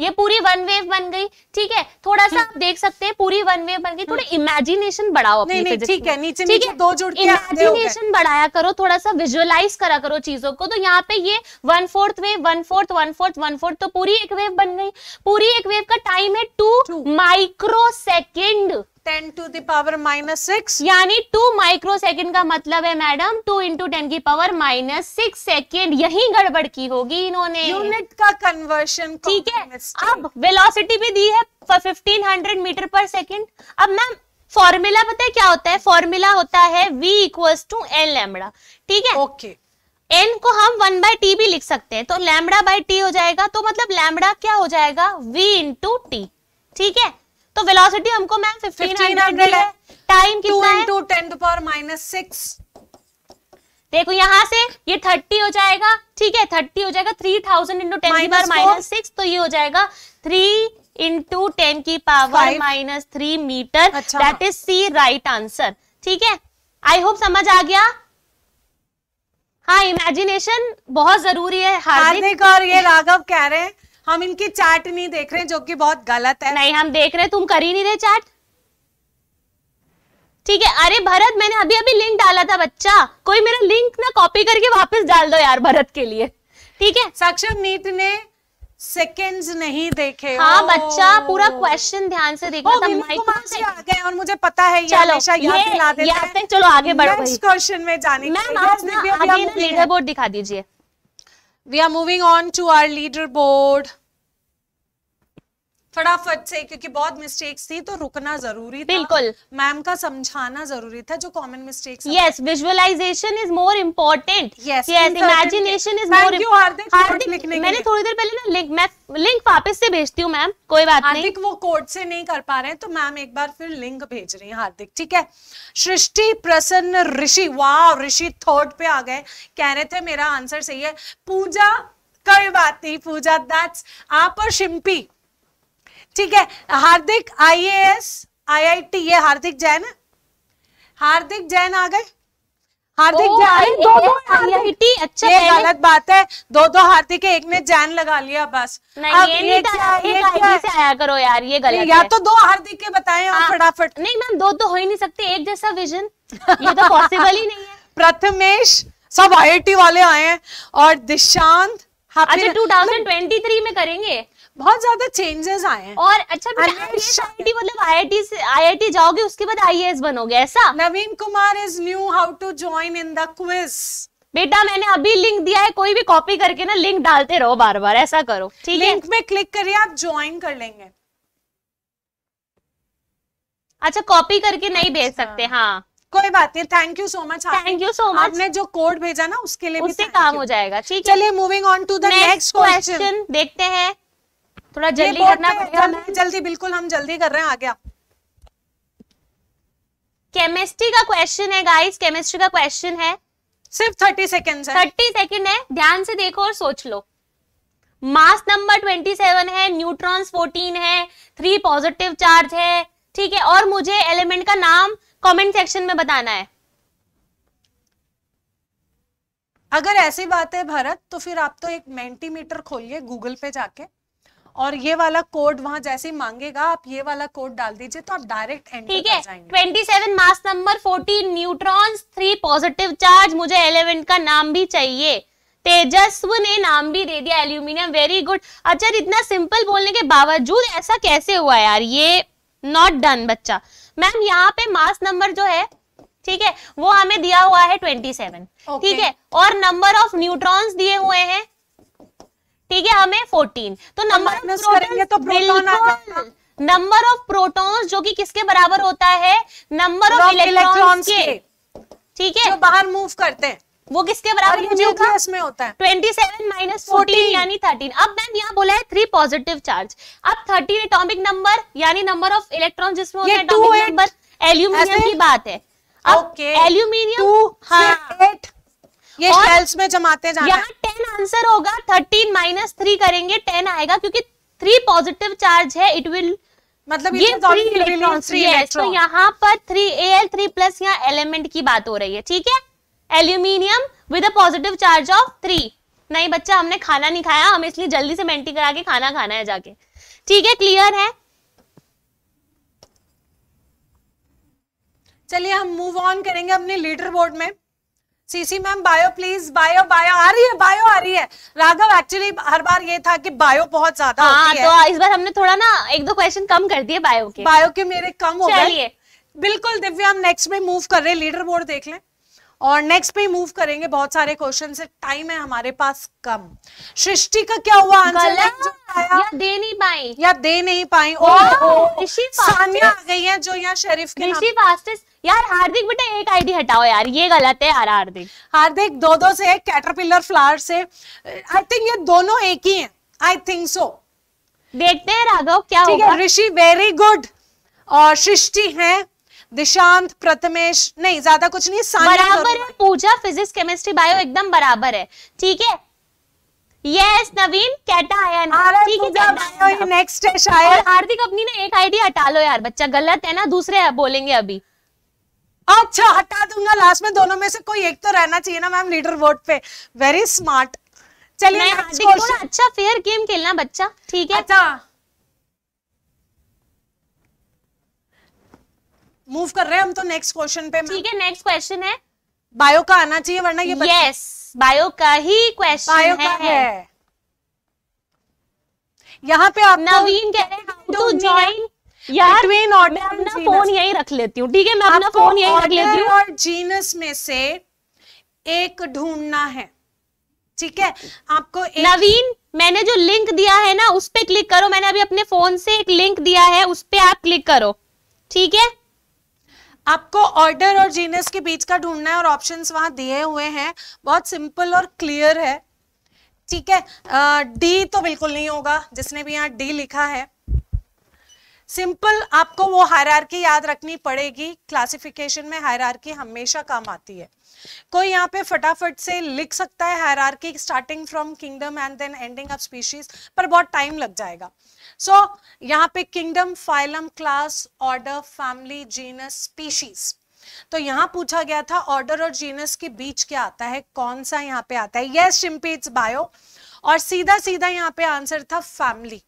ये पूरी वन वेव बन गई ठीक है थोड़ा सा आप देख सकते हैं पूरी वन वेव बन गई थोड़ा इमेजिनेशन हम्म। बढ़ाओ नहीं ठीक है नीचे ठीक है दो जुड़ इमेजिनेशन बढ़ाया करो थोड़ा सा विजुअलाइज करा करो चीजों को तो यहाँ पे ये one fourth wave one fourth one fourth one fourth one fourth एक वेव बन गई पूरी एक वेव का टाइम है two microsecond ten to the power minus six यानी टू माइक्रो सेकेंड का मतलब है मैडम टू इंटू टेन की पावर माइनस सिक्स सेकेंड यही गड़बड़ की होगी इन्होंने यूनिट का कन्वर्शन ठीक है अब वेलोसिटी भी दी है fifteen hundred metre per second अब मैम फॉर्मूला पता है क्या होता है फॉर्मूला होता है V equals to N lambda ठीक है ओके एन को हम वन बाय टी भी लिख सकते हैं तो लैमडा बाय टी हो जाएगा तो मतलब लैमडा क्या हो जाएगा v इंटू टी ठीक है तो वेलोसिटी हमको मैम फिफ्टीन हंड्रेड है टाइम कितना है 2 10 पावर माइनस सिक्स देखो यहाँ से ये थर्टी हो जाएगा ठीक है थर्टी हो जाएगा थ्री थाउजेंड इंटू टेन की पावर माइनस सिक्स तो ये हो जाएगा थ्री इंटू टेन की power minus three metre that is C right answer ठीक है आई होप समझ आ गया हाँ इमेजिनेशन बहुत जरूरी है हार्दिक और ये राघव कह रहे हैं हम इनकी चाट नहीं देख रहे जो कि बहुत गलत है नहीं हम देख रहे तुम कर ही नहीं रहे चाट ठीक है अरे भरत मैंने अभी अभी लिंक डाला था बच्चा कोई मेरा लिंक ना कॉपी करके वापस डाल दो यार भरत के लिए ठीक है सक्षम नीट ने सेकेंड्स नहीं देखे हाँ बच्चा पूरा क्वेश्चन ध्यान से देखो था और मुझे पता है ये हमेशा याद दिला देता है चलो आगे बढ़ो नेक्स्ट क्वेश्चन में जाने मैम आप लीडर बोर्ड दिखा दीजिए we are moving on to our leaderboard फटाफट से क्योंकि बहुत मिस्टेक्स थी तो रुकना जरूरी था बिल्कुल मैम का समझाना जरूरी था जो common mistakes yes visualisation is more important yes imagination is more Hardik लिखने मैंने थोड़ी देर पहले ना लिंक मैं लिंक वापस से भेजती हूँ मैम कोई बात नहीं हार्दिक वो कोर्ट से नहीं कर पा रहे हैं तो मैम एक बार फिर लिंक भेज रही है हार्दिक ठीक है सृष्टि प्रसन्न ऋषि वाह ऋषि थर्ड पे आ गए कह रहे थे मेरा आंसर सही है पूजा कोई बात नहीं पूजा दैट्स आप और शिम्पी ठीक है हार्दिक आईएएस आईआईटी ये हार्दिक जैन है हार्दिक जैन आ गए हार्दिक जैन दो दो आईआईटी अच्छा ये गलत बात है दो दो हार्दिक एक ने जैन लगा लिया बस ये, आया करो यार ये गलत या तो दो हार्दिक के बताए हाँ, फटाफट नहीं मैम दो तो हो ही नहीं सकते एक जैसा विजन ये तो पॉसिबल ही नहीं है प्रथमेश सब आईआईटी वाले आए हैं और दिशांत अच्छा 2023 मतलब- में करेंगे बहुत ज्यादा चेंजेस आए हैं और अच्छा आईआईटी मतलब आईआईटी से आईआईटी जाओगे उसके बाद आईएएस बनोगे ऐसा Naveen Kumar is new how to join in the quiz बेटा मैंने अभी लिंक दिया है कोई भी कॉपी करके ना लिंक डालते रहो बार बार ऐसा करो ठीक है लिंक में क्लिक करिए आप ज्वाइन कर लेंगे अच्छा कॉपी करके नहीं भेज अच्छा। सकते हाँ कोई बात नहीं thank you so much thank you so much आपने जो कोड भेजा ना उसके लिए उससे काम हो जाएगा ठीक है चलिए moving on to the next question देखते हैं थोड़ा जल्दी करना जल्दी जल्दी बिल्कुल हम जल्दी कर रहे हैं आ गया केमिस्ट्री का क्वेश्चन है गाइस केमिस्ट्री का क्वेश्चन है सिर्फ थर्टी सेकेंड थर्टी सेकेंड है ध्यान से देखो और सोच लो मास नंबर ट्वेंटी सेवन है न्यूट्रॉन्स फोर्टीन है थ्री पॉजिटिव चार्ज है ठीक है और मुझे एलिमेंट का नाम कमेंट सेक्शन में बताना है अगर ऐसी बात है भारत तो फिर आप तो एक मेंटीमीटर खोलिए गूगल पे जाके और ये वाला कोड वहाँ जैसे ही मांगेगा आप ये वाला कोड डाल दीजिए तो आप डायरेक्ट एंटर ठीक है twenty seven mass number fourteen neutrons three positive charge मुझे एलिमेंट का नाम भी चाहिए तेजस्व ने नाम भी दे दिया एल्यूमिनियम वेरी गुड अच्छा इतना सिंपल बोलने के बावजूद ऐसा कैसे हुआ यार ये नॉट डन बच्चा मैम यहाँ पे मास नंबर जो है ठीक है वो हमें दिया हुआ है ट्वेंटी सेवन ठीक है और नंबर ऑफ न्यूट्रॉन्स दिए हुए हैं ठीक है हमें फोर्टीन तो नंबर तो नंबर ऑफ प्रोटॉन्स जो कि किसके बराबर होता है नंबर ऑफ इलेक्ट्रॉन्स के ठीक है जो बाहर मूव करते हैं वो किसके बराबर हो में होता है 27 माइनस फोर्टीन यानी थर्टीन अब मैम यहाँ बोला है थ्री पॉजिटिव चार्ज अब थर्टीन एटॉमिक नंबर यानी नंबर ऑफ इलेक्ट्रॉन जिसमें होता है एटॉमिक नंबर एल्यूमिनियम की बात है अब एल्यूमिनियम हाँ एट ये शेल्स में जमाते जाना यहाँ टेन आंसर होगा थर्टीन माइनस थ्री करेंगे टेन आएगा क्योंकि थ्री पॉजिटिव चार्ज है इट विल मतलब ये थ्री इलेक्ट्रॉन तो तो यहाँ पर three A L three plus यहाँ एलिमेंट की बात हो रही है ठीक है aluminium with a positive charge of three नहीं बच्चा हमने खाना नहीं खाया हमें इसलिए जल्दी से मेंटी करा के खाना खाना है जाके ठीक है क्लियर है चलिए हम मूव ऑन करेंगे अपने लीडर बोर्ड में सीसी ma'am bio please bio bio आ रही है बायो आ रही है राघव एक्चुअली हर बार ये था कि बायो बहुत ज्यादा हाँ, होती तो है। इस बार हमने थोड़ा ना एक दो क्वेश्चन कम कर दिए बायो के बायो के मेरे कम हो गए बिल्कुल दिव्या हम नेक्स्ट में मूव कर रहे हैं लीडर बोर्ड देख लें और नेक्स्ट पे मूव करेंगे बहुत सारे क्वेश्चन से टाइम है हमारे पास कम सृष्टि का क्या हुआ आंसर या दे नहीं पाई या दे नहीं पाई और सानिया आ गई है जो यहाँ शरीफ के ऋषि फास्टेस्ट यार हार्दिक बेटा एक आईडी हटाओ यार ये गलत है यार हार्दिक हार्दिक दो दो से कैटरपिलर फ्लावर से आई थिंक ये दोनों एक ही हैं आई थिंक सो देखते हैं राघव क्या होगा ऋषि वेरी गुड और सृष्टि है दिशांत प्रथमेश नहीं ज्यादा कुछ नहीं बराबर है पूजा फिजिक्स केमिस्ट्री बायो एकदम बराबर है ठीक है यस नवीन कहता आया ठीक है नेक्स्ट है शायद हार्दिक अपनी ना एक आईडी हटा लो यार बच्चा गलत है ना दूसरे बोलेंगे अभी अच्छा हटा दूंगा लास्ट में दोनों में से कोई एक तो रहना चाहिए ना मैम लीडर बोर्ड पे वेरी स्मार्ट चलिए अच्छा फेयर गेम खेलना बच्चा ठीक है अच्छा मूव कर रहे हैं हम तो नेक्स्ट क्वेश्चन पे ठीक है नेक्स्ट क्वेश्चन है बायो का आना चाहिए वरना ये यस yes, बायो का ही क्वेश्चन बायो है, का है। यहाँ पे आप नवीन कह रहे हैं हाउ टू ज्वाइन यार बिटवीन अपना फोन यही रख लेती हूँ ठीक है मैं अपना फोन यही रख लेती हूँ और जीनस में से एक ढूंढना है ठीक है आपको एक... नवीन मैंने जो लिंक दिया है ना उस पर क्लिक करो मैंने अभी अपने फोन से एक लिंक दिया है उस पर आप क्लिक करो ठीक है आपको ऑर्डर और जीनस के बीच का ढूंढना है और ऑप्शंस वहां दिए हुए हैं बहुत सिंपल और क्लियर है ठीक है डी तो बिल्कुल नहीं होगा जिसने भी यहाँ डी लिखा है सिंपल आपको वो हायरार्की याद रखनी पड़ेगी क्लासिफिकेशन में हायरार्की हमेशा काम आती है कोई यहाँ पे फटाफट से लिख सकता है hierarchy starting from kingdom and then ending of species पर बहुत टाइम लग जाएगा सो so, यहाँ पे kingdom phylum class order family genus species तो यहाँ पूछा गया था ऑर्डर और जीनस के बीच क्या आता है कौन सा यहाँ पे आता है यस शिम्पी इट्स बायो और सीधा सीधा यहाँ पे आंसर था फैमिली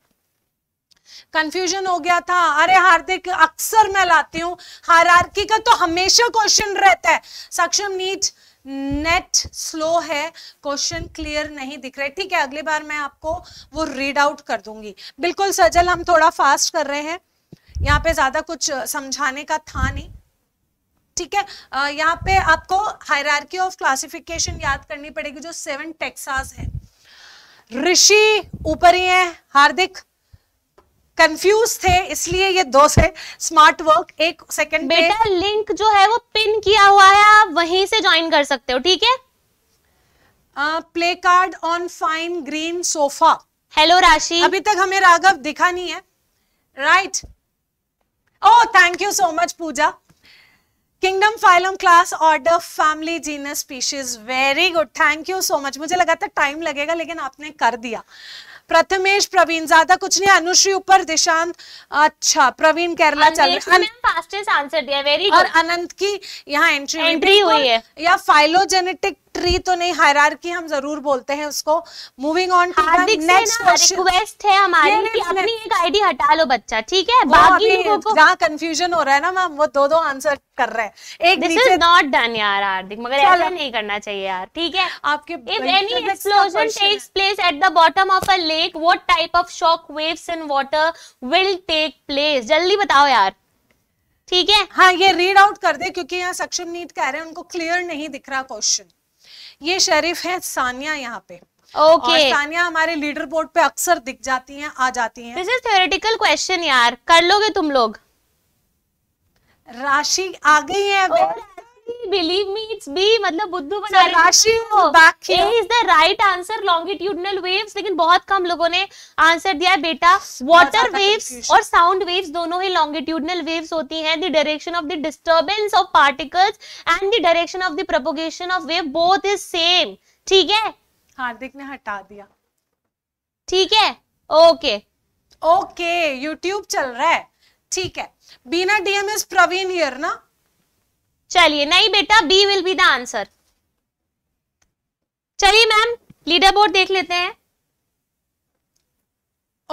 कंफ्यूजन हो गया था अरे हार्दिक अक्सर मैं लाती हूँ हारार्की का तो हमेशा क्वेश्चन रहता है सक्षम नीट नेट स्लो है क्वेश्चन क्लियर नहीं दिख रहे ठीक है अगली बार मैं आपको वो रीड आउट कर दूंगी बिल्कुल सजल हम थोड़ा फास्ट कर रहे हैं यहाँ पे ज्यादा कुछ समझाने का था नहीं ठीक है यहाँ पे आपको हायरकी ऑफ क्लासिफिकेशन याद करनी पड़ेगी जो सेवन टेक्सास है ऋषि ऊपर ही है हार्दिक कंफ्यूज थे इसलिए ये दो से स्मार्ट वर्क एक सेकंड बेटा लिंक जो है वो पिन किया हुआ है आप वहीं से ज्वाइन कर सकते हो ठीक है play card on fine green sofa hello Rashi अभी तक हमें राघव दिखा नहीं है right oh thank you so much Pooja kingdom phylum class order family genus species very good thank you so much मुझे लगा था टाइम लगेगा लेकिन आपने कर दिया प्रथमेश प्रवीण ज्यादा कुछ नहीं अनुश्री ऊपर दिशांत अच्छा प्रवीण केरला चल फास्टेस्ट आंसर दिया वेरी और अनंत की यहाँ एंट्री एंट्री हुई है या फाइलोजेनेटिक ट्री तो नहीं हायरार्की हम जरूर बोलते हैं उसको moving on Hardik next request है हमारी कि अपनी एक आईडी हटा लो बच्चा ठीक है बाकी लोगों को जहां कंफ्यूजन हो रहा है ना मैम वो दो दो आंसर कर रहे हैं एक दिस इज नॉट डन यार हार्दिक मगर ऐसा नहीं करना चाहिए यार ठीक है आपके if any explosion takes place at the bottom of a lake what type of shock waves in water will take place जल्दी बताओ यार ठीक है हाँ ये रीड आउट कर दे क्योंकि यहाँ सक्षम नीट कह रहे हैं उनको क्लियर नहीं दिख रहा क्वेश्चन ये शरीफ है सानिया यहाँ पे ओके okay. सानिया हमारे लीडर बोर्ड पे अक्सर दिख जाती हैं आ जाती हैं दिस इज थियोरेटिकल क्वेश्चन यार कर लोगे तुम लोग राशि आ गई है बिलीव मी इट्स बी मतलब बुद्धू बना Rashi A is the right answer longitudinal waves लेकिन बहुत कम लोगों ने आंसर दिया है बेटा वाटर वेव्स और साउंड वेव्स दोनों ही लॉन्गिट्यूडनल वेव्स होती हैं the direction of the disturbance of particles and the direction of the propagation of wave both is same ठीक है हार्दिक ने हटा दिया ठीक है ओके ओके यूट्यूब चल रहा है ठीक है बीना डीएमएस प्रवीण हियर ना चलिए नहीं बेटा B will be the answer चलिए मैम लीडर बोर्ड देख लेते हैं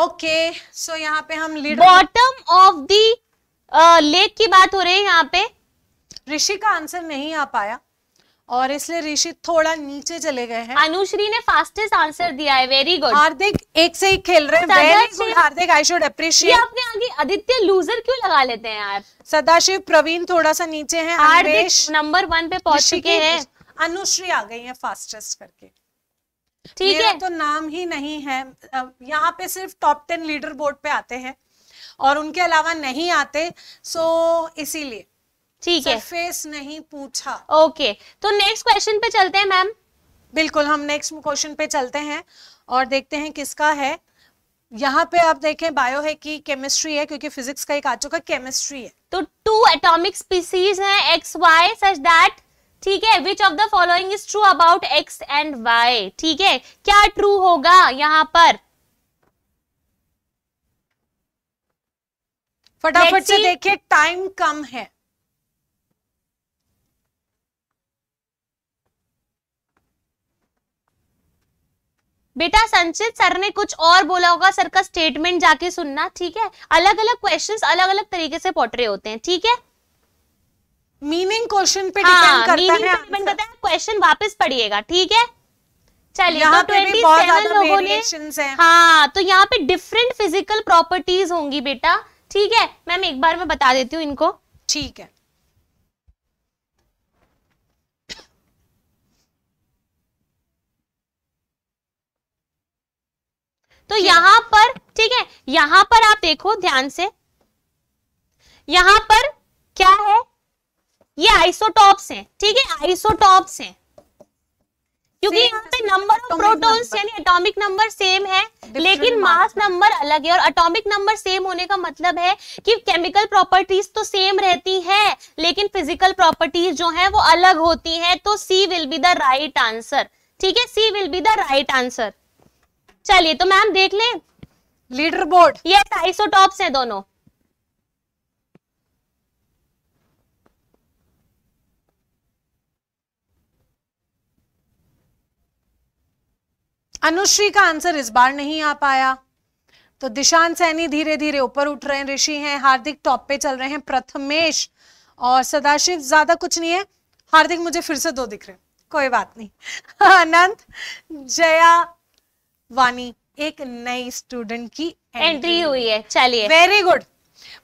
ओके सो यहाँ पे हम leader bottom of the lake की बात हो रही है यहाँ पे ऋषि का आंसर नहीं आ पाया और इसलिए ऋषि थोड़ा नीचे चले गए हैं अनुश्री ने फास्टेस्ट आंसर दिया है वेरी गुड हार्दिक एक से ही खेल रहे हैं very good Hardik I should appreciate आपने आगे आदित्य लूजर क्यों लगा लेते हैं यार सदाशिव प्रवीण थोड़ा सा नीचे हैं हार्दिक नंबर वन पे पहुंच चुके हैं अनुश्री आ गई है फास्टेस्ट करके ठीक है तो नाम ही नहीं है यहाँ पे सिर्फ टॉप टेन लीडर बोर्ड पे आते हैं और उनके अलावा नहीं आते सो इसीलिए ठीक है फेस नहीं पूछा ओके तो नेक्स्ट क्वेश्चन पे चलते हैं मैम बिल्कुल हम नेक्स्ट क्वेश्चन पे चलते हैं और देखते हैं किसका है यहाँ पे आप देखें बायो है कि केमिस्ट्री है क्योंकि फिजिक्स का एक आ चुका केमिस्ट्री है तो टू एटॉमिक स्पीसीज हैं एक्स वाई सच दैट ठीक है which of the following is true about X and Y ठीक है क्या ट्रू होगा यहाँ पर फटाफट से देखिए टाइम कम है बेटा संचित सर ने कुछ और बोला होगा सर का स्टेटमेंट जाके सुनना ठीक है अलग अलग क्वेश्चंस अलग अलग तरीके से पोट्रे होते हैं ठीक है मीनिंग क्वेश्चन पे हाँ, डिपेंड करता है क्वेश्चन वापस पढ़िएगा ठीक है चलिए तो लोगों ने हाँ तो यहाँ पे डिफरेंट फिजिकल प्रॉपर्टीज होंगी बेटा ठीक है मैम एक बार मैं बता देती हूँ इनको ठीक है तो यहां पर ठीक है यहां पर आप देखो ध्यान से यहां पर क्या है ये आइसोटॉप्स हैं ठीक है आइसोटॉप्स हैं क्योंकि यहाँ पे नंबर ऑफ प्रोटॉन्स यानी एटॉमिक नंबर सेम है लेकिन मास नंबर अलग है और एटॉमिक नंबर सेम होने का मतलब है कि केमिकल प्रॉपर्टीज तो सेम रहती है लेकिन फिजिकल प्रॉपर्टीज जो है वो अलग होती है तो C will be the right answer ठीक है C will be the right answer चलिए तो मैम देख लें लीडर बोर्ड ये आइसोटॉप्स हैं दोनों अनुश्री का आंसर इस बार नहीं आ पाया तो दिशांत सैनी धीरे धीरे ऊपर उठ रहे हैं ऋषि हैं हार्दिक टॉप पे चल रहे हैं प्रथमेश और सदाशिव ज्यादा कुछ नहीं है हार्दिक मुझे फिर से दो दिख रहे हैं कोई बात नहीं अनंत जया वानी एक नई स्टूडेंट की एंट्री हुई है चलिए very good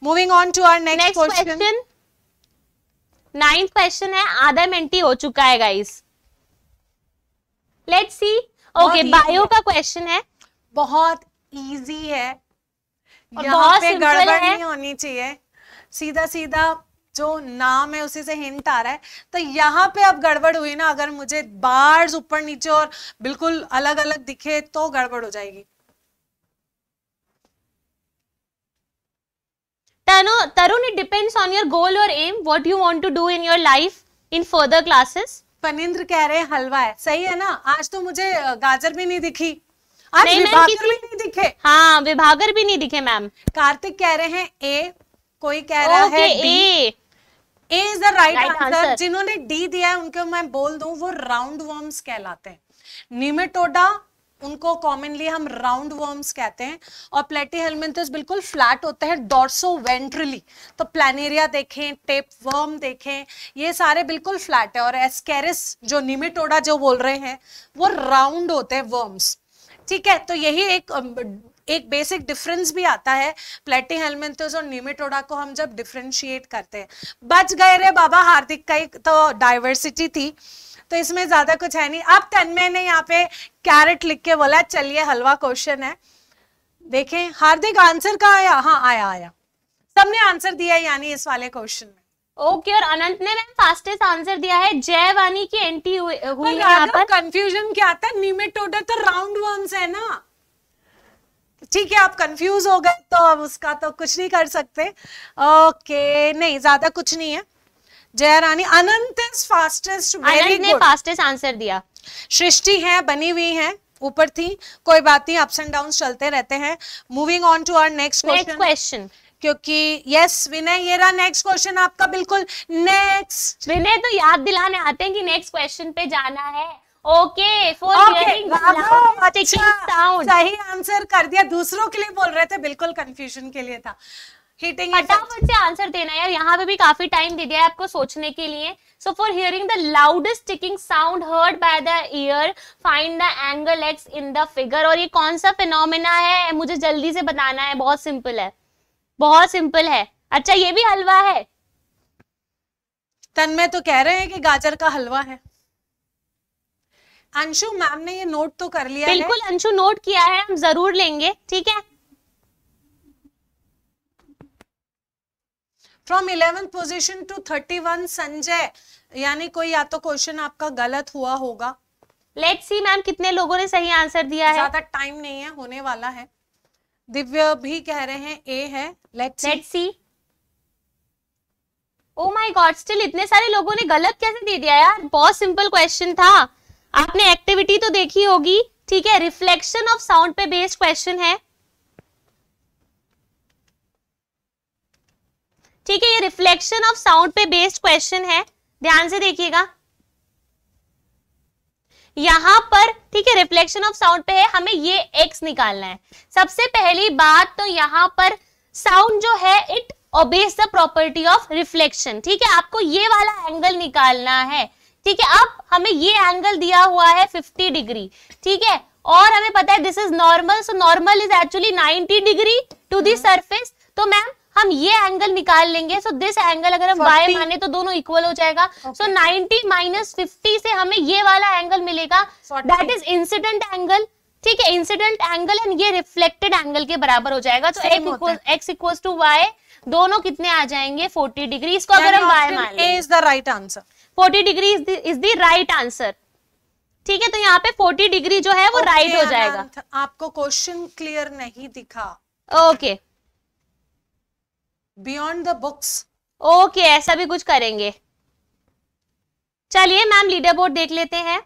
moving on to our next question ninth question है आधा मिनटी हो चुका है guys let's see okay bio का क्वेश्चन है बहुत इजी है यहाँ पे गड़बड़ नहीं होनी चाहिए सीधा सीधा जो नाम है उसी से हिंट आ रहा है तो यहाँ पे अब गड़बड़ हुई ना अगर मुझे बार्स ऊपर नीचे और बिल्कुल अलग अलग दिखे तो गड़बड़ हो जाएगी Tarun it depends on your goal और aim what you want to do in your life in further classes Phanindra कह रहे हैं हलवा है सही है ना आज तो मुझे गाजर भी नहीं दिखी आज नहीं, विभागर भी नहीं दिखे हाँ विभागर भी नहीं दिखे मैम कार्तिक कह रहे हैं ए कोई कह रहा है B A is the right answer जिन्होंने डी दिया है उनको मैं बोल दू वो राउंड वर्म्स कहलाते हैं निमेटोडा उनको कॉमनली हम राउंड वर्म्स कहते हैं और प्लेटी हेलमिंथस बिल्कुल फ्लैट होते हैं डॉर्सो वेंट्रली तो प्लानेरिया देखें टेप वर्म देखें ये सारे बिल्कुल फ्लैट है और एस्केरिस जो निमेटोडा जो बोल रहे हैं वो राउंड होते हैं वर्म्स ठीक है तो यही एक एक बेसिक डिफरेंस भी आता है प्लेटी हेलमेंथस और न्यूमेटोडा को हम जब डिफ्रेंशिएट करते हैं बच गए रे बाबा हार्दिक का एक तो डाइवर्सिटी थी तो इसमें ज्यादा कुछ है नहीं अब तन में यहाँ पे कैरेट लिख के बोला चलिए हलवा क्वेश्चन है देखें हार्दिक आंसर का आया हाँ आया आया सबने आंसर दिया यानी इस वाले क्वेश्चन में ओके okay, और अनंत ने मैम फास्टेस्ट आंसर दिया है वानी की एंटी हुई, हुई है यहाँ पर कंफ्यूजन क्या आता है निमेटोडा तो राउंड वर्म्स है ना ठीक है आप कंफ्यूज हो गए तो अब उसका तो कुछ नहीं कर सकते ओके नहीं ज्यादा कुछ नहीं है Jaya Rani Anant is fastest very ने फास्टेस्ट आंसर दिया सृष्टि है बनी हुई है ऊपर थी कोई बात नहीं अप्स एंड डाउन चलते रहते हैं moving on to our next question क्योंकि यस विनय ये रहा नेक्स्ट क्वेश्चन आपका बिल्कुल नेक्स्ट विनय तो याद दिलाने आते हैं कि नेक्स्ट क्वेश्चन पे जाना है ओके फॉर साउंड सही आंसर कर दिया दूसरों के लिए बोल रहे थे बिल्कुल कंफ्यूजन के लिए था हीटिंग फटाफट से आंसर देना यार यहाँ पे भी काफी टाइम दे दिया है आपको सोचने के लिए so for hearing the loudest ticking sound heard by the ear find the angle x in the figure और ये कौन सा फिनोमिना है मुझे जल्दी से बताना है बहुत सिंपल है बहुत सिंपल है अच्छा ये भी हलवा है तन में तो कह रहे हैं कि गाजर का हलवा है अंशु मैम ने ये नोट तो कर लिया बिल्कुल अंशु नोट किया है हम जरूर लेंगे ठीक है from eleventh position to thirty one Sanjay यानी कोई या तो क्वेश्चन आपका गलत हुआ होगा लेट सी मैम कितने लोगों ने सही आंसर दिया है ज्यादा टाइम नहीं है होने वाला है दिव्य भी कह रहे हैं ए है let let see oh my god still इतने सारे लोगों ने गलत कैसे दे दिया यार बहुत सिंपल क्वेश्चन था आपने एक्टिविटी तो देखी होगी ठीक है रिफ्लेक्शन ऑफ साउंड पे बेस्ड क्वेश्चन है ठीक है ये रिफ्लेक्शन ऑफ साउंड पे बेस्ड क्वेश्चन है ध्यान से देखिएगा यहां पर ठीक है रिफ्लेक्शन ऑफ साउंड पे है हमें ये एक्स निकालना है सबसे पहली बात तो यहां पर साउंड जो है it obeys the property of reflection ठीक है आपको ये वाला एंगल निकालना है ठीक है अब हमें ये एंगल दिया हुआ है 50 डिग्री ठीक है और हमें पता है this is normal so normal is actually 90 degree to the surface तो मैम हम ये एंगल निकाल लेंगे सो दिस एंगल अगर हम बाय माने तो दोनों इक्वल हो जाएगा सो नाइनटी माइनस फिफ्टी से हमें ये वाला एंगल मिलेगा दैट इज इंसिडेंट एंगल ठीक है इंसिडेंट एंगल एंड ये रिफ्लेक्टेड एंगल के बराबर हो जाएगा तो x equal x equal to y दोनों कितने आ जाएंगे 40 डिग्री इसको अगर हम वाई मान a is the right answer forty degree is the right answer ठीक है तो यहाँ पे फोर्टी डिग्री जो है वो okay, राइट हो जाएगा आपको क्वेश्चन क्लियर नहीं दिखा okay beyond the books okay ऐसा भी कुछ करेंगे चलिए मैम लीडर बोर्ड देख लेते हैं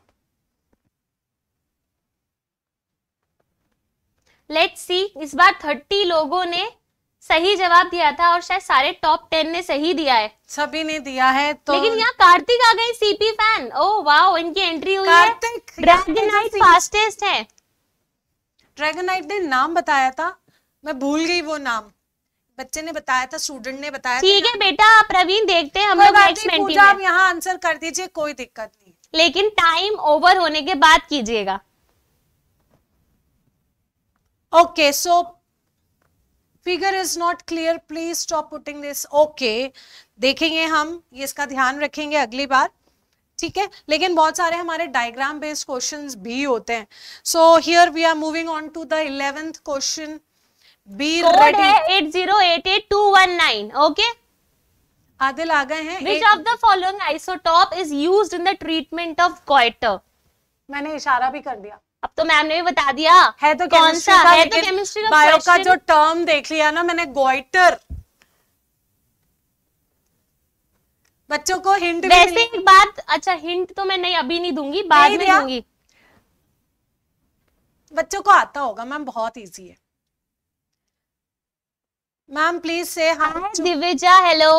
लेट्स सी इस बार थर्टी लोगों ने सही जवाब दिया था और शायद सारे टॉप टेन ने सही दिया है सभी ने दिया है तो लेकिन यहाँ कार्तिक आ गए सीपी फैन ओ वाओ इनकी एंट्री हुई कार्तिक फास्टेस्ट है ड्रैगनाइट ने नाम बताया था मैं भूल गई वो नाम बच्चे ने बताया था स्टूडेंट ने बताया ठीक है बेटा आप प्रवीण देखते हैं हम लोग नेक्स्ट आप यहाँ आंसर कर दीजिए कोई दिक्कत नहीं लेकिन टाइम ओवर होने के बाद कीजिएगा okay so figure is not clear please stop putting this okay देखेंगे हम ये इसका ध्यान रखेंगे अगली बार ठीक है लेकिन बहुत सारे हमारे डायग्राम बेस्ड क्वेश्चन भी होते हैं so here we are moving on to the eleventh question b eight zero eight eight two one nine okay Adil आ गए हैं which of the following isotope is used in the treatment of goitre मैंने इशारा भी कर दिया अब तो मैम ने भी बता दिया है तो कौन सा है तो केमिस्ट्री का बायो का जो टर्म देख लिया ना मैंने गोइटर बच्चों को हिंट वैसे एक बात अच्छा हिंट तो मैं नहीं अभी नहीं दूंगी बाद में दूंगी बच्चों को आता होगा मैम बहुत इजी है मैम प्लीज से hi Divija hello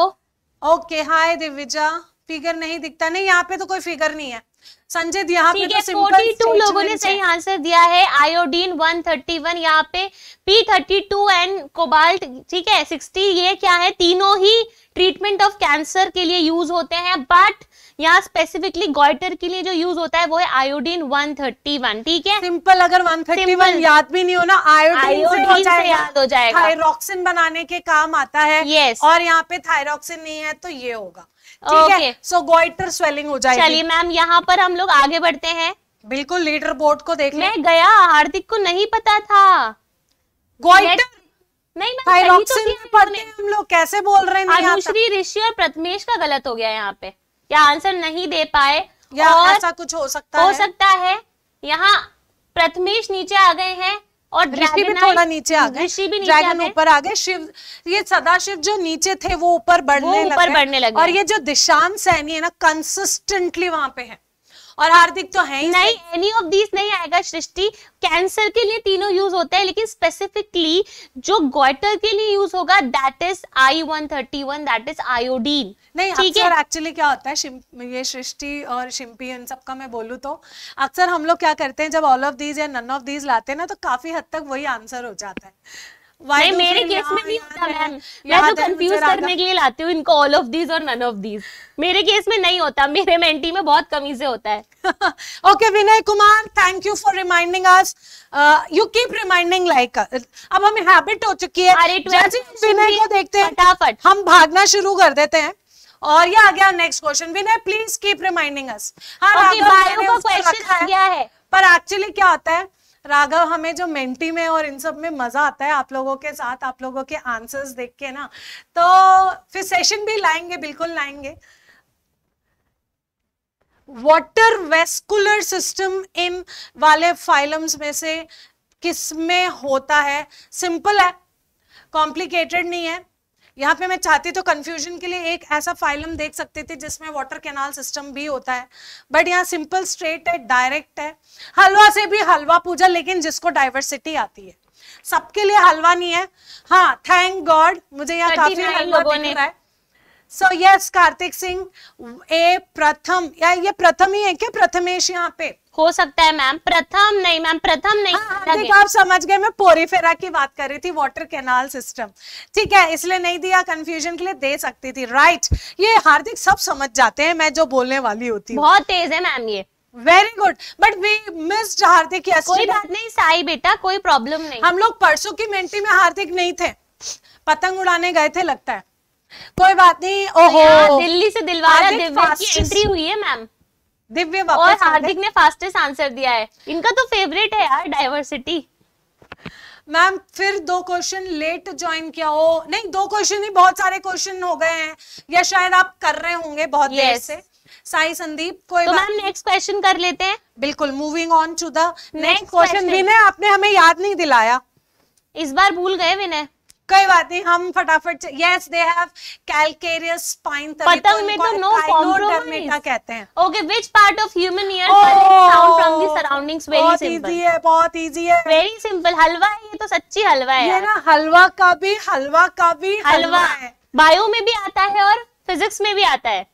okay hi Divija figure नहीं दिखता नहीं यहाँ पे तो कोई फिगर नहीं है संजय हाँ, तो यहाँ पे फोर्टी टू लोगों ने सही आंसर दिया है आयोडीन 131 यहाँ पे P thirty two and cobalt ठीक है 60 ये क्या है तीनों ही ट्रीटमेंट ऑफ कैंसर के लिए यूज होते हैं बट यहाँ स्पेसिफिकली गोइटर के लिए जो यूज होता है वो है आयोडीन 131 ठीक है सिंपल अगर 131 याद भी नहीं हो ना आयोडीन, से याद हो जाएगा थायरोक्सिन बनाने के काम आता है यस और यहाँ पे थायरोक्सिन नहीं है तो ये होगा ठीक है सो गोइटर स्वेलिंग हो जाएगी चलिए मैम यहाँ पर हम लोग आगे बढ़ते हैं बिल्कुल लीडर बोर्ड को देख मैं गया हार्दिक को नहीं पता था गोइटर नहीं मैं तो हम लोग कैसे बोल रहे हैं अनुश्री ऋषि और प्रथमेश का गलत हो गया यहाँ पे या आंसर नहीं दे पाए या और ऐसा कुछ हो सकता हो है। सकता है यहाँ प्रथमेश नीचे आ गए हैं और ऋषि भी थोड़ा नीचे आ गए ऋषि भी ड्रैगन ऊपर आ गए शिव ये सदाशिव जो नीचे थे वो ऊपर बढ़ने ऊपर बढ़ने लगे और ये जो दिशांत सैनी है ना कंसिस्टेंटली वहां पे है और हार्दिक तो है ही नहीं एनी ऑफ दीज नहीं आएगा सृष्टि कैंसर के लिए तीनों यूज होते हैं लेकिन स्पेसिफिकली जो गॉइटर के लिए यूज होगा that is I one thirty one that is iodine नहीं अक्सर एक्चुअली क्या होता है ये सृष्टि और शिम्पी इन सबका मैं बोलूँ तो अक्सर हम लोग क्या करते हैं जब ऑल ऑफ दीज या नन ऑफ दीज लाते हैं ना तो काफी हद तक वही आंसर हो जाता है नहीं मेरे केस में नहीं होता मैम मैं तो कंफ्यूज करने के लिए लाती हूँ इनको ऑल ऑफ दीज और नन ऑफ दीज मेरे केस में नहीं होता मेरे मेंटी में बहुत कमी से होता है okay Vinay Kumar thank you for reminding us you keep reminding like अब हमें हैबिट हो चुकी है जैसे विनय को देखते हैं फटाफट हम भागना शुरू कर देते हैं और ये आ गया next question Vinay please keep reminding us हां okay, बायो का क्वेश्चन आ गया है पर एक्चुअली क्या होता है राघव हमें जो मेंटी में और इन सब में मज़ा आता है आप लोगों के साथ आप लोगों के आंसर्स देख के ना तो फिर सेशन भी लाएंगे बिल्कुल लाएंगे वाटर वेस्कुलर सिस्टम इन वाले फाइलम्स में से किस में होता है सिंपल है कॉम्प्लिकेटेड नहीं है यहाँ पे मैं चाहती तो कन्फ्यूजन के लिए एक ऐसा फाइलम देख सकते थे जिसमें वाटर कैनाल सिस्टम भी होता है बट यहाँ सिंपल स्ट्रेट है डायरेक्ट है हलवा से भी हलवा पूजा लेकिन जिसको डाइवर्सिटी आती है सबके लिए हलवा नहीं है हाँ थैंक गॉड मुझे यहाँ काफी हलवा दिख रहा है सो यस कार्तिक सिंह ए प्रथम या ये प्रथम ही है क्या प्रथमेश यहाँ पे हो सकता है मैम प्रथम नहीं मैम प्रथम नहीं हाँ, हाँ, देखो आप समझ गए मैं पोरीफेरा की बात कर रही थी वाटर कैनाल सिस्टम ठीक है इसलिए नहीं दिया कंफ्यूजन के लिए दे सकती थी राइट ये हार्दिक सब समझ जाते हैं मैं जो बोलने वाली होती हूँ बहुत तेज है मैम ये very good but we miss Hardik कोई बात नहीं साई बेटा कोई प्रॉब्लम नहीं हम लोग परसों की मिनटी में हार्दिक नहीं थे पतंग उड़ाने गए थे लगता है कोई बात नहीं ओहो हाँ, दिल्ली से की एंट्री हुई है मैम दिव्य और हार्दिक ने फास्टेस्ट आंसर दिया है इनका तो फेवरेट है यार डाइवर्सिटी मैम फिर दो क्वेश्चन लेट ज्वाइन किया हो नहीं दो क्वेश्चन ही बहुत सारे क्वेश्चन हो गए हैं या शायद आप कर रहे होंगे बहुत देर से साई संदीप कोई तो मैम नेक्स्ट क्वेश्चन कर लेते हैं बिल्कुल moving on to the next question Vinay आपने हमें याद नहीं दिलाया इस बार भूल गए विनय कोई बात नहीं हम फटाफट yes they have calcareous spine पतंग में तो नो कॉम्प्रोमाइज कहते हैं okay which part of human ear sound from the surroundings very simple बहुत इजी है बहुत इजी है वेरी सिंपल हलवा है ये तो सच्ची हलवा है ये ना हलवा का भी हलवा का भी हलवा है बायो में भी आता है और फिजिक्स में भी आता है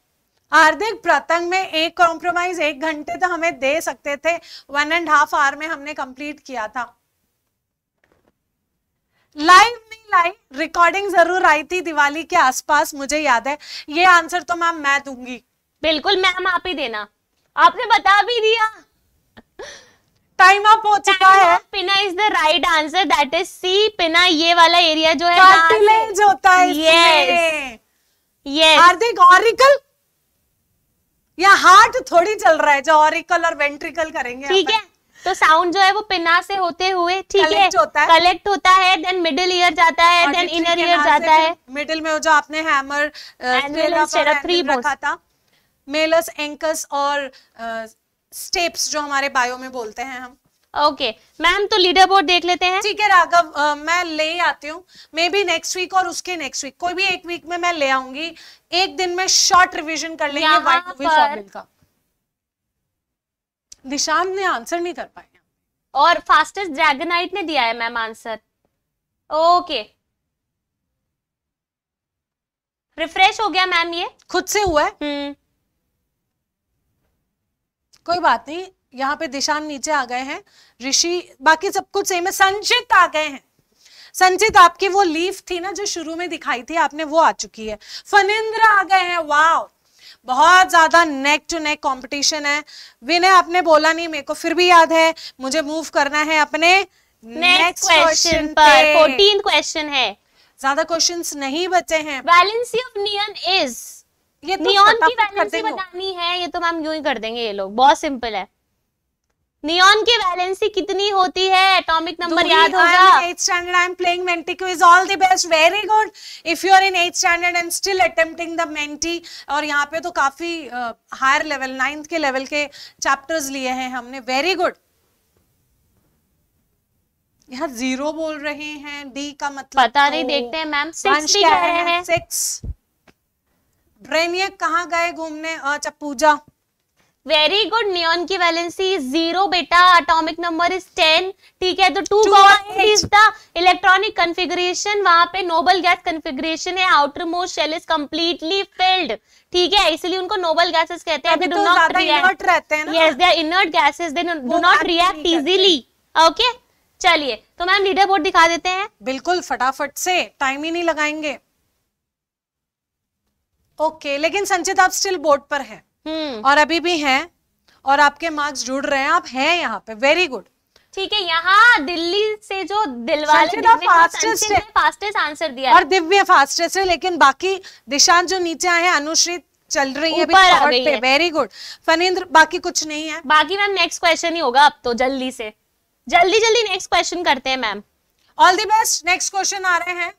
हार्दिक प्रतंग में एक कॉम्प्रोमाइज एक घंटे तो हमें दे सकते थे वन एंड हाफ आवर में हमने कंप्लीट किया था लाइव आई रिकॉर्डिंग जरूर आई थी दिवाली के आसपास मुझे याद है ये आंसर तो मैम मैं दूंगी बिल्कुल मैम आप ही देना आपने बता भी दिया टाइम अप हो चुका है pinna is the right answer that is c pinna ये वाला एरिया जो है कार्टिलेज होता है यस यस हार्दिक ऑरिकल या हार्ट थोड़ी चल रहा है जो ऑरिकल और वेंट्रिकल करेंगे ठीक है तो साउंड जो है वो पिना से होते हुए ठीक है कलेक्ट होता है देन मिडिल ईयर जाता है देन इनर ईयर जाता है मिडिल में जो आपने हैमर uh, थ्री रखा था मेलस एंकस और स्टेप्स uh, जो हमारे बायो में बोलते हैं हम ओके okay. मैम तो लीडर बोर्ड देख लेते हैं ठीक है राघव uh, मैं ले आती हूँ मे बी नेक्स्ट वीक और उसके नेक्स्ट वीक कोई भी एक वीक में मैं ले आऊंगी एक दिन में शॉर्ट रिविजन कर लेंगे का निशांत ने आंसर नहीं कर पाए और फास्टेस्ट ड्रैगनाइट ने दिया है मैम आंसर ओके रिफ्रेश हो गया मैम ये खुद से हुआ है हम्म। कोई बात नहीं यहाँ पे दिशान नीचे आ गए हैं ऋषि बाकी सब कुछ सेम है संचित आ गए हैं संचित आपकी वो लीफ थी ना जो शुरू में दिखाई थी आपने वो आ चुकी है फनिंद्र आ गए हैं वाओ बहुत ज़्यादा नेक टू नेक कंपटीशन है विनय आपने बोला नहीं मेरे को फिर भी याद है मुझे मूव करना है अपने नेक्स्ट क्वेश्चन पर फोर्टीन क्वेश्चन है ज्यादा क्वेश्चन नहीं बचे हैं वैलेंसी ऑफ नियन इज ये तो नियॉन की वैलेंसी बतानी है ये तो मैम यूं ही कर देंगे ये लोग बहुत सिंपल है नियॉन की वैलेंसी कितनी होती है एटॉमिक नंबर याद होगा standard I am playing all the best very good if you are in standard and still attempting the Menti और यहाँ पे तो काफी हायर लेवल नाइन्थ के लेवल के चैप्टर्स लिए हैं हमने वेरी गुड यहाँ जीरो बोल रहे हैं डी का मतलब पता तो, नहीं देखते हैं मैम सिक्स कह रहे हैं ब्रेनियक कहाँ गए घूमने अच्छा पूजा वेरी गुड नियॉन की वैलेंसी जीरो बेटा एटॉमिक नंबर इज टेन ठीक है तो two is the electronic configuration वहां पे नोबल गैस कन्फिग्रेशन है outermost shell is completely filled ठीक है इसलिए उनको नोबल गैसेस कहते हैं डू नॉट रिएक्ट रहते हैं yes they are inert gases they do not react easily okay चलिए तो मैम लीडर बोर्ड दिखा देते हैं बिल्कुल फटाफट से टाइम ही नहीं लगाएंगे ओके okay, लेकिन संचित आप स्टिल बोर्ड पर हैं हम्म। और अभी भी हैं और आपके मार्क्स जुड़ रहे हैं आप हैं यहाँ पे वेरी गुड ठीक है यहाँ दिल्ली से जो दिलवाले फास्टेस्ट फास्टेस्ट आंसर दिया और दिव्य फास्टेस्ट है लेकिन बाकी दिशांत जो नीचे आए हैं अनुश्री चल रही है वेरी गुड फनेन्द्र बाकी कुछ नहीं है बाकी मैम नेक्स्ट क्वेश्चन ही होगा अब तो जल्दी से जल्दी जल्दी नेक्स्ट क्वेश्चन करते हैं ma'am all the best next question आ रहे हैं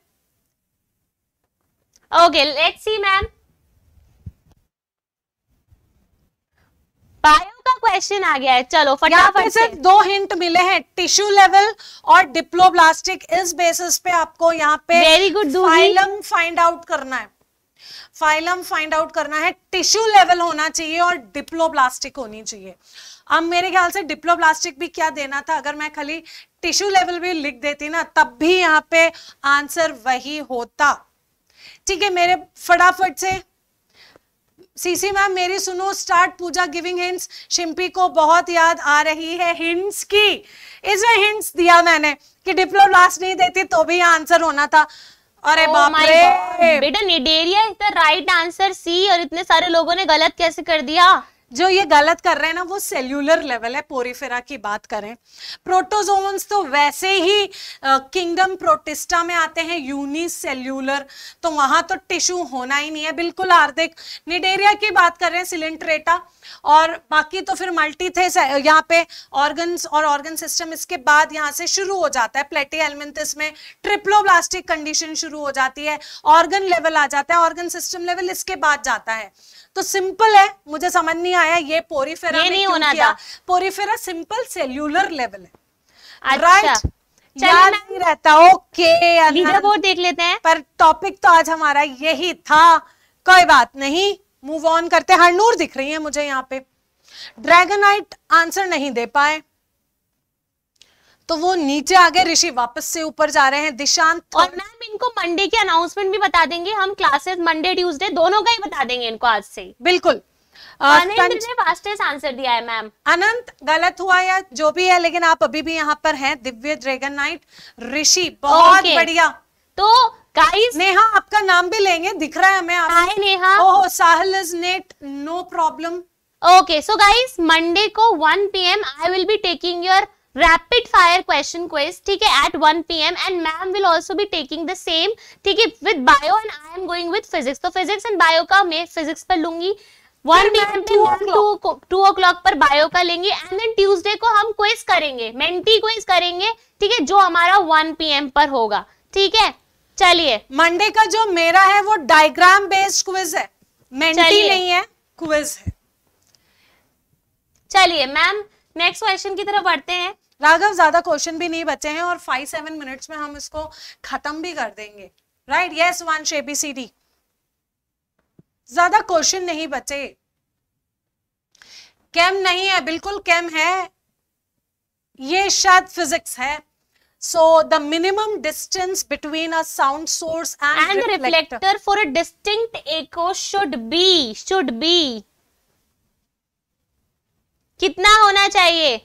okay let's see ma'am bio का क्वेश्चन आ गया है चलो फटाफट से दो हिंट मिले हैं टिश्यू लेवल और डिप्लोब्लास्टिक इस बेसिस पे आपको यहाँ पे very good phylum find out करना है फाइलम फाइंड आउट करना है टिश्यू लेवल होना चाहिए और डिप्लोब्लास्टिक होनी चाहिए अब मेरे ख्याल से डिप्लोब्लास्टिक भी क्या देना था अगर मैं खाली टिश्यू लेवल भी लिख देती ना तब भी यहाँ पे आंसर वही होता ठीक है मेरे फटाफट से सीसी मैम मेरी सुनो start Pooja giving hints Shimpi को बहुत याद आ रही है हिंट्स की इसमें हिंट्स दिया मैंने कि डिप्लो लास्ट नहीं देती तो भी आंसर होना था अरे oh बाप रे बेटा cnidaria is the right answer c और इतने सारे लोगों ने गलत कैसे कर दिया जो ये गलत कर रहे हैं ना वो सेल्यूलर लेवल है पोरीफेरा की बात करें प्रोटोजोम्स तो वैसे ही किंगडम प्रोटिस्टा में आते हैं यूनि सेल्यूलर तो वहां तो टिश्यू होना ही नहीं है बिल्कुल आर्थिक निडेरिया की बात कर रहे हैं सिलेंट्रेटा और बाकी तो फिर मल्टीथेस यहाँ पे ऑर्गन्स और ऑर्गन सिस्टम इसके बाद यहाँ से शुरू हो जाता है प्लेटी एलमेंथिस में ट्रिप्लोब्लास्टिक कंडीशन शुरू हो जाती है ऑर्गन लेवल आ जाता है ऑर्गन सिस्टम लेवल इसके बाद जाता है तो सिंपल है मुझे समझ नहीं नहीं आया ये पोरीफेरा ये नहीं होना था पोरीफेरा सिंपल सेल्यूलर लेवल है अच्छा, right? नहीं रहता ओके लीडरबोर्ड देख लेते हैं पर टॉपिक तो आज हमारा यही था कोई बात नहीं मूव ऑन करते हर नूर दिख रही है मुझे यहाँ पे ड्रैगनाइट आंसर नहीं दे पाए तो वो नीचे आ गए ऋषि वापस से ऊपर जा रहे हैं दिशांत और मैम इनको मंडे के अनाउंसमेंट भी बता देंगे हम क्लासेस मंडे ट्यूसडे दोनों का ही बता देंगे इनको आज से बिल्कुल आनंद ने फास्टेस्ट आंसर दिया है मैम अनंत गलत हुआ या जो भी है लेकिन आप अभी भी यहाँ पर हैं दिव्य ड्रैगन नाइट ऋषि बहुत okay. बढ़िया तो गाइस नेहा आपका नाम भी लेंगे दिख रहा है हमें hi Neha oh Sahal is net no problem okay so guys Monday को 1 PM I will be taking your rapid fire question quiz ठीक है at 1 PM and ma'am will also be taking the same ठीक है with bio and I am going with physics तो physics and bio का मैं physics पर लूंगी पर बायो का लेंगे एंड देन ट्यूसडे को हम क्विज करेंगे मेंटी क्विज करेंगे ठीक है जो हमारा वन पीएम पर होगा ठीक है चलिए मंडे का जो मेरा है वो डायग्राम बेस्ड क्विज है मेंटी नहीं है क्विज है चलिए मैम नेक्स्ट क्वेश्चन की तरफ बढ़ते हैं राघव ज्यादा क्वेश्चन भी नहीं बचे हैं और फाइव सेवन मिनट्स में हम इसको खत्म भी कर देंगे राइट यस वन शेपी सी डी ज्यादा क्वेश्चन नहीं बचे कैम नहीं है बिल्कुल कैम है ये शायद फिजिक्स है so the minimum distance between a sound source and reflector for a distinct echo should be should be कितना होना चाहिए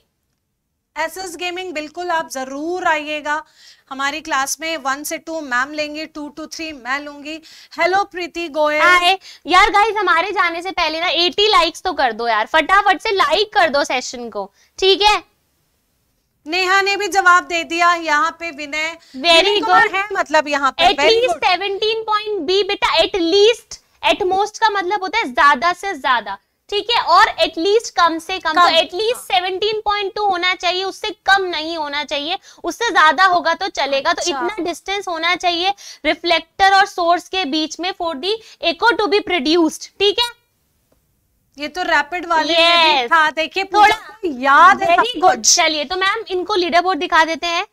एस एस गेमिंग बिल्कुल आप ज़रूर आइएगा हमारी क्लास में वन से टू मैम लेंगी टू टू थ्री मैं लूंगी हेलो प्रीति गोयल हाय यार गाइस हमारे जाने से पहले ना एटी लाइक्स तो कर दो यार फटाफट से लाइक कर दो सेशन को ठीक है नेहा ने भी जवाब दे दिया यहाँ पे विनय वेरी गुड है मतलब यहाँ पे एटलीस्ट सेवनटीन पॉइंट बी बेटा एटलीस्ट एटमोस्ट का मतलब होता है ज्यादा से ज्यादा ठीक है और एटलीस्ट कम से कम तो एटलीस्ट सेवनटीन पॉइंट टू होना चाहिए उससे कम नहीं होना चाहिए उससे ज्यादा होगा तो चलेगा तो अच्छा। इतना डिस्टेंस होना चाहिए रिफ्लेक्टर और सोर्स के बीच में for the echo to be produced ठीक है ये तो रैपिड वाले yes. में भी था देखिए थोड़ा तो याद है चलिए तो मैम इनको लीडर बोर्ड दिखा देते हैं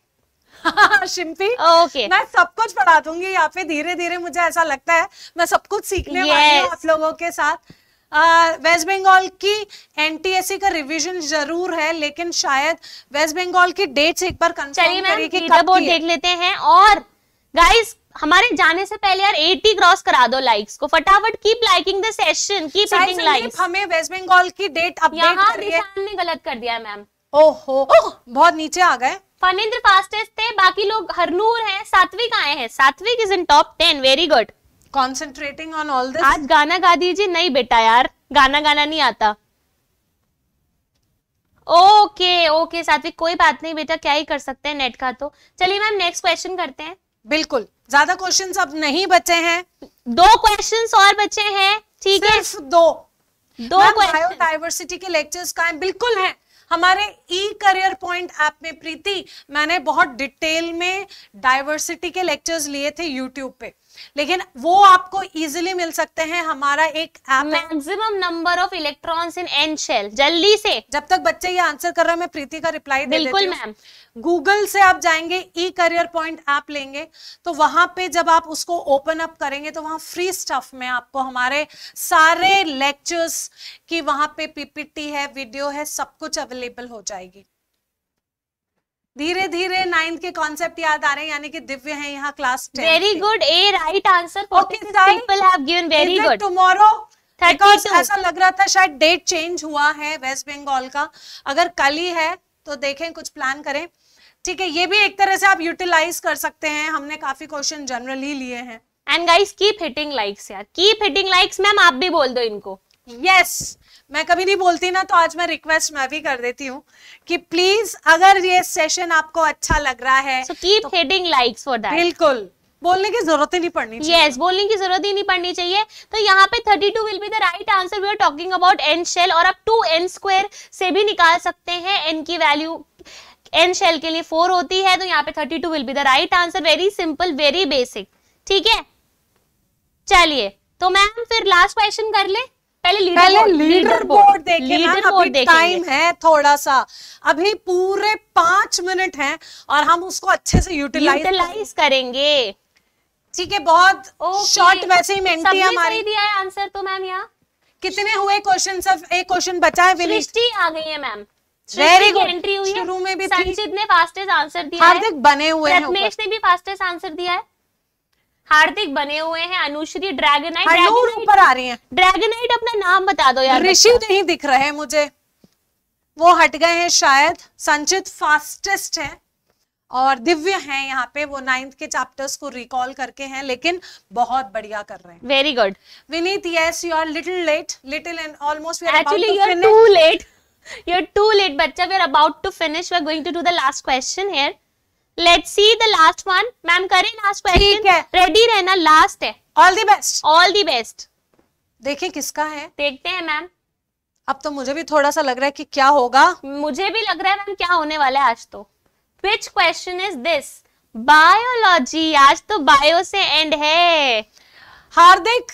हाँ, शिम्पी ओके okay. मैं सब कुछ पढ़ा दूंगी यहाँ पे धीरे धीरे मुझे ऐसा लगता है मैं सब कुछ सीखने yes. वाली हूँ आप लोगों के साथ वेस्ट बंगाल की एनटीएससी का रिवीजन जरूर है लेकिन शायद वेस्ट बंगाल की डेट्स एक बार कंफर्म करिए कि कब बोर्ड देख लेते हैं और गाइस हमारे जाने से पहले यार 80 क्रॉस करा दो लाइक्स को फटाफट keep liking the session keep hitting likes हमें वेस्ट बंगाल की डेट अपडेट करिए गलत कर दिया मैम ओहो बहुत नीचे आ गए फनिंद्र फास्टेस्ट थे बाकी लोग हरनूर हैं सात्विक आए हैं Satvik is in top 10 very good concentrating on all this आज गाना गा दीजिए नहीं बेटा यार गाना गाना नहीं आता ओके ओके सात्विक कोई बात नहीं बेटा क्या ही कर सकते हैं नेट का तो चलिए मैम नेक्स्ट क्वेश्चन करते हैं बिल्कुल ज्यादा क्वेश्चंस अब नहीं बचे हैं दो क्वेश्चंस और बचे हैं ठीक है सिर्फ दो दो बायोडाइवर्सिटी के लेक्चर्स का बिल्कुल है हमारे ई करियर पॉइंट ऐप में प्रीति मैंने बहुत डिटेल में डाइवर्सिटी के लेक्चर्स लिए थे यूट्यूब पे लेकिन वो आपको इजिली मिल सकते हैं हमारा एक maximum number of electrons in n shell जल्दी से जब तक बच्चे ये आंसर कर रहे हैं मैं प्रीति का रिप्लाई दे बिल्कुल मैम गूगल से आप जाएंगे ई करियर पॉइंट ऐप लेंगे तो वहां पे जब आप उसको ओपन अप करेंगे तो वहां फ्री स्टफ में आपको हमारे सारे लेक्चर्स की वहां पे पीपीटी है वीडियो है सब कुछ अवेलेबल हो जाएगी धीरे धीरे नाइन्थ के कॉन्सेप्ट याद आ रहे हैं यानी कि दिव्य है यहाँ class very good a right answer people ऐसा लग रहा था शायद डेट चेंज हुआ है वेस्ट बंगाल का अगर कल ही है तो देखें कुछ प्लान करें ठीक है ये भी एक तरह से आप यूटिलाइज कर सकते हैं हमने काफी क्वेश्चन जनरली लिए हैं and guys keep hitting likes यार कीप हिटिंग लाइक्स मैम आप भी बोल दो इनको यस yes. मैं कभी नहीं बोलती ना तो आज मैं रिक्वेस्ट मैं भी कर देती हूँ कि प्लीज अगर ये सेशन आपको अच्छा लग रहा है so keep तो hitting likes for that. बिल्कुल बोलने की जरूरत ही नहीं पड़नी चाहिए yes, बोलने की जरूरत ही नहीं पड़नी चाहिए तो यहाँ पे thirty two will be the right answer we are talking about n shell और आप टू एन स्क्वायर से भी निकाल सकते हैं एन की वैल्यू एन शेल के लिए फोर होती है तो यहाँ पे thirty two will be the right answer very simple very basic ठीक है चलिए तो मैम फिर लास्ट क्वेश्चन कर ले पहले लीडर पहले लीडर बोर्ड देखें लीडर बोर्ड टाइम है थोड़ा सा अभी पूरे पांच मिनट हैं और हम उसको अच्छे से यूटिलाइज यूटिलाइज करेंगे ठीक है बहुत शॉर्ट वैसे ही मेंटी हमारी दिया है आंसर तो मैम यहाँ कितने हुए क्वेश्चन सब एक क्वेश्चन बचा है सृष्टि आ गई है मैम वेरी गुड एंट्री हुई है शुरू में भी संचित ने फास्टेस्ट आंसर दिया हार्दिक बने हुए हैं रत्मेश ने भी फास्टेस्ट आंसर दिया है हार्दिक बने हुए हैं अनुश्री ड्रैगनाइट हाँ, ऊपर आ रही हैं ड्रैगनाइट अपना नाम बता दो यार ऋषि नहीं दिख रहे मुझे वो हट गए हैं शायद संचित फास्टेस्ट है और दिव्य हैं यहाँ पे वो नाइन्थ के चैप्टर्स को रिकॉल करके हैं लेकिन बहुत बढ़िया कर रहे हैं very good Vineet yes you are little late little and almost actually you are too late you are too late बच्चा we are about to finish we are going to do the last question here let see the last one ma'am करें last question ready रहना last है all the best all the best देखिए किसका है देखते हैं ma'am अब तो मुझे भी थोड़ा सा लग रहा है कि क्या होगा मुझे भी लग रहा है मैम क्या होने वाला है आज तो which question is this biology आज तो बायो से एंड है हार्दिक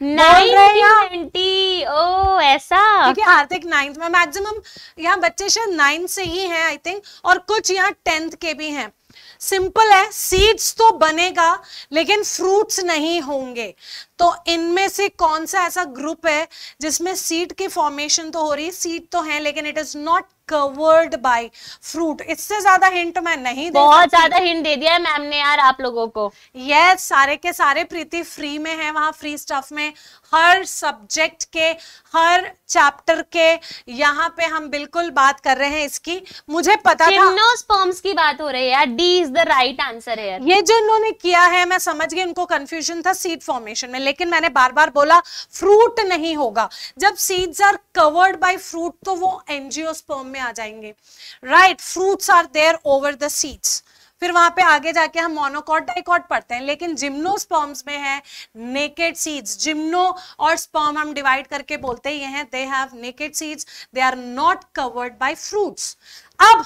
ओ ऐसा हार्दिक नाइन्थ में मैक्सिमम यहाँ बच्चे शायद नाइन्थ से ही हैं आई थिंक और कुछ यहाँ टेंथ के भी हैं सिंपल है सीड्स तो बनेगा लेकिन फ्रूट्स नहीं होंगे तो इनमें से कौन सा ऐसा ग्रुप है जिसमें सीड की फॉर्मेशन तो हो रही सीड तो है लेकिन it is not covered by fruit इससे ज्यादा हिंट मैं नहीं दे बहुत ज्यादा हिंट दे दिया है मैम ने यार आप लोगों को यस yes, सारे के सारे प्रीति फ्री में है वहाँ फ्री स्टफ में हर सब्जेक्ट के हर चैप्टर के यहाँ पे हम बिल्कुल बात कर रहे हैं इसकी मुझे पता था की बात हो रही है d is the right answer है ये जो इन्होंने किया है मैं समझ गई उनको कंफ्यूजन था सीड फॉर्मेशन में लेकिन मैंने बार बार बोला फ्रूट नहीं होगा जब seeds are covered by fruit तो वो एनजीओ में आ जाएंगे right fruits are there over the seeds फिर वहां पे आगे जाके हम मोनोकॉट डाइकॉट पढ़ते हैं लेकिन जिम्नो स्पॉम्स में है नेकेड सीड्स जिम्नो और स्पॉम हम डिवाइड करके बोलते ही हैं they have naked seeds they are not covered by fruits अब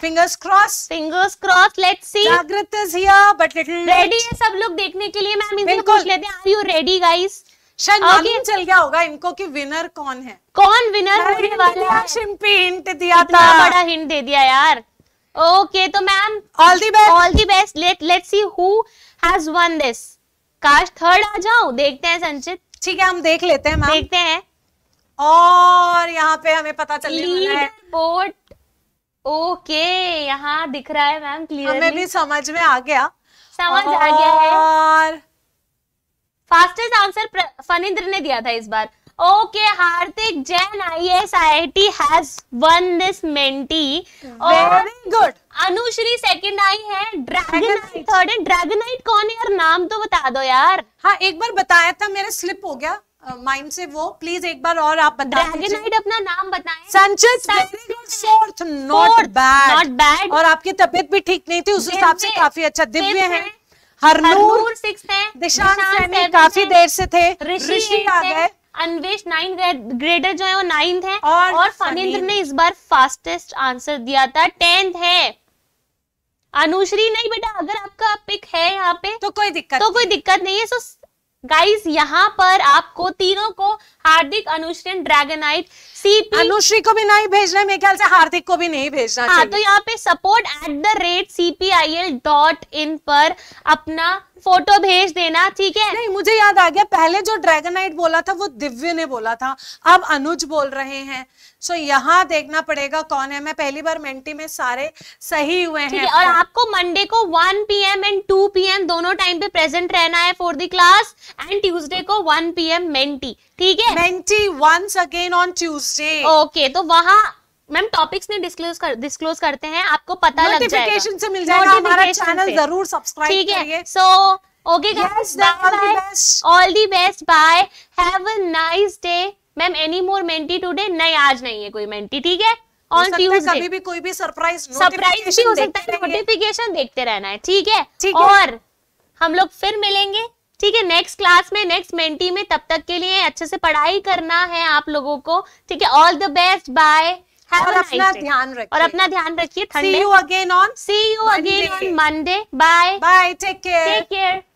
fingers cross fingers cross let's see Jagrit is here but little ready है सब लोग देखने के लिए मैम इनसे पूछ लेते हैं आर यू रेडी गाइस शायद okay. चल गया होगा इनको कि विनर कौन है कौन विनर होने वाला है शिंपी हिंट दिया था बड़ा हिंट दे दिया यार ओके तो ma'am all the best all the best let let see who has won this काश थर्ड आ जाओ देखते हैं संचित ठीक है हम देख लेते हैं मैम देखते हैं और यहाँ पे हमें पता चल वाला है बोर्ड ओके यहाँ दिख रहा है मैम क्लियर हमें भी समझ में आ गया समझ और... आ गया है और फास्टेस्ट आंसर फनिंद्र ने दिया था इस बार Okay, Hardik Jain IAS IIT has won this mentee. Very good. Anushree second आई है ड्रैगन थर्ड है ड्रैगनाइट कौन है यार नाम तो बता दो यार हाँ एक बार बताया था मेरा स्लिप हो गया माइंड uh, से वो प्लीज एक बार और आप बता ड्रैगनाइट अपना नाम बताएं Sanchit fourth not bad not bad और आपकी तबीयत भी ठीक नहीं थी उस हिसाब से काफी अच्छा दिव्य है हरनूर सिक्स है दिशांत काफी देर से थे ऋषि आ गए अनवेश नाइन ग्रेडर जो है वो नाइन्थ है और, और फनिंद्र ने इस बार फास्टेस्ट आंसर दिया था टेंथ है अनुश्री नहीं बेटा अगर आपका पिक है यहाँ पे तो कोई दिक्कत तो कोई दिक्कत नहीं है सो गाइस यहाँ पर आपको तीनों को हार्दिक अनुश्री ड्रैगन आइट सीपी अनुश्री को भी नहीं भेजना है मेरे ख्याल से हार्दिक को भी नहीं भेजना हाँ, तो यहाँ पे support at the rate CPIL dot in पर अपना फोटो भेज देना ठीक है नहीं मुझे याद आ गया पहले जो ड्रैगनाइट बोला था वो दिव्य ने बोला था अब अनुज बोल रहे हैं सो यहाँ देखना पड़ेगा कौन है मैं पहली बार मेंटी में सारे सही हुए हैं और आपको मंडे को 1 पीएम एंड 2 पीएम दोनों टाइम पे प्रेजेंट रहना है for the class and Tuesday को 1 पीएम मेंटी ठीक है mentee once again on Tues stay okay तो वहाँ मैम टॉपिक्स नहीं डिस्क्लोज कर डिस्क्लोज करते हैं आपको पता लग जाएगा से मिल जाएगा हमारा चैनल जरूर सब्सक्राइब ठीक है so okay guys all the best bye have a nice day ma'am any more mentee today नहीं आज नहीं है कोई मेंटी ठीक है ऑन ट्यूसडे कभी भी कोई भी सरप्राइज सरप्राइज भी हो सकता है नोटिफिकेशन देखते रहना है ठीक है और हम लोग फिर मिलेंगे ठीक है नेक्स्ट क्लास में नेक्स्ट मेंटी में तब तक के लिए अच्छे से पढ़ाई करना है आप लोगों को ठीक है ऑल द बेस्ट बाय और अपना ध्यान रखिए और अपना ध्यान रखिए see you again on see you again on Monday bye bye take care take care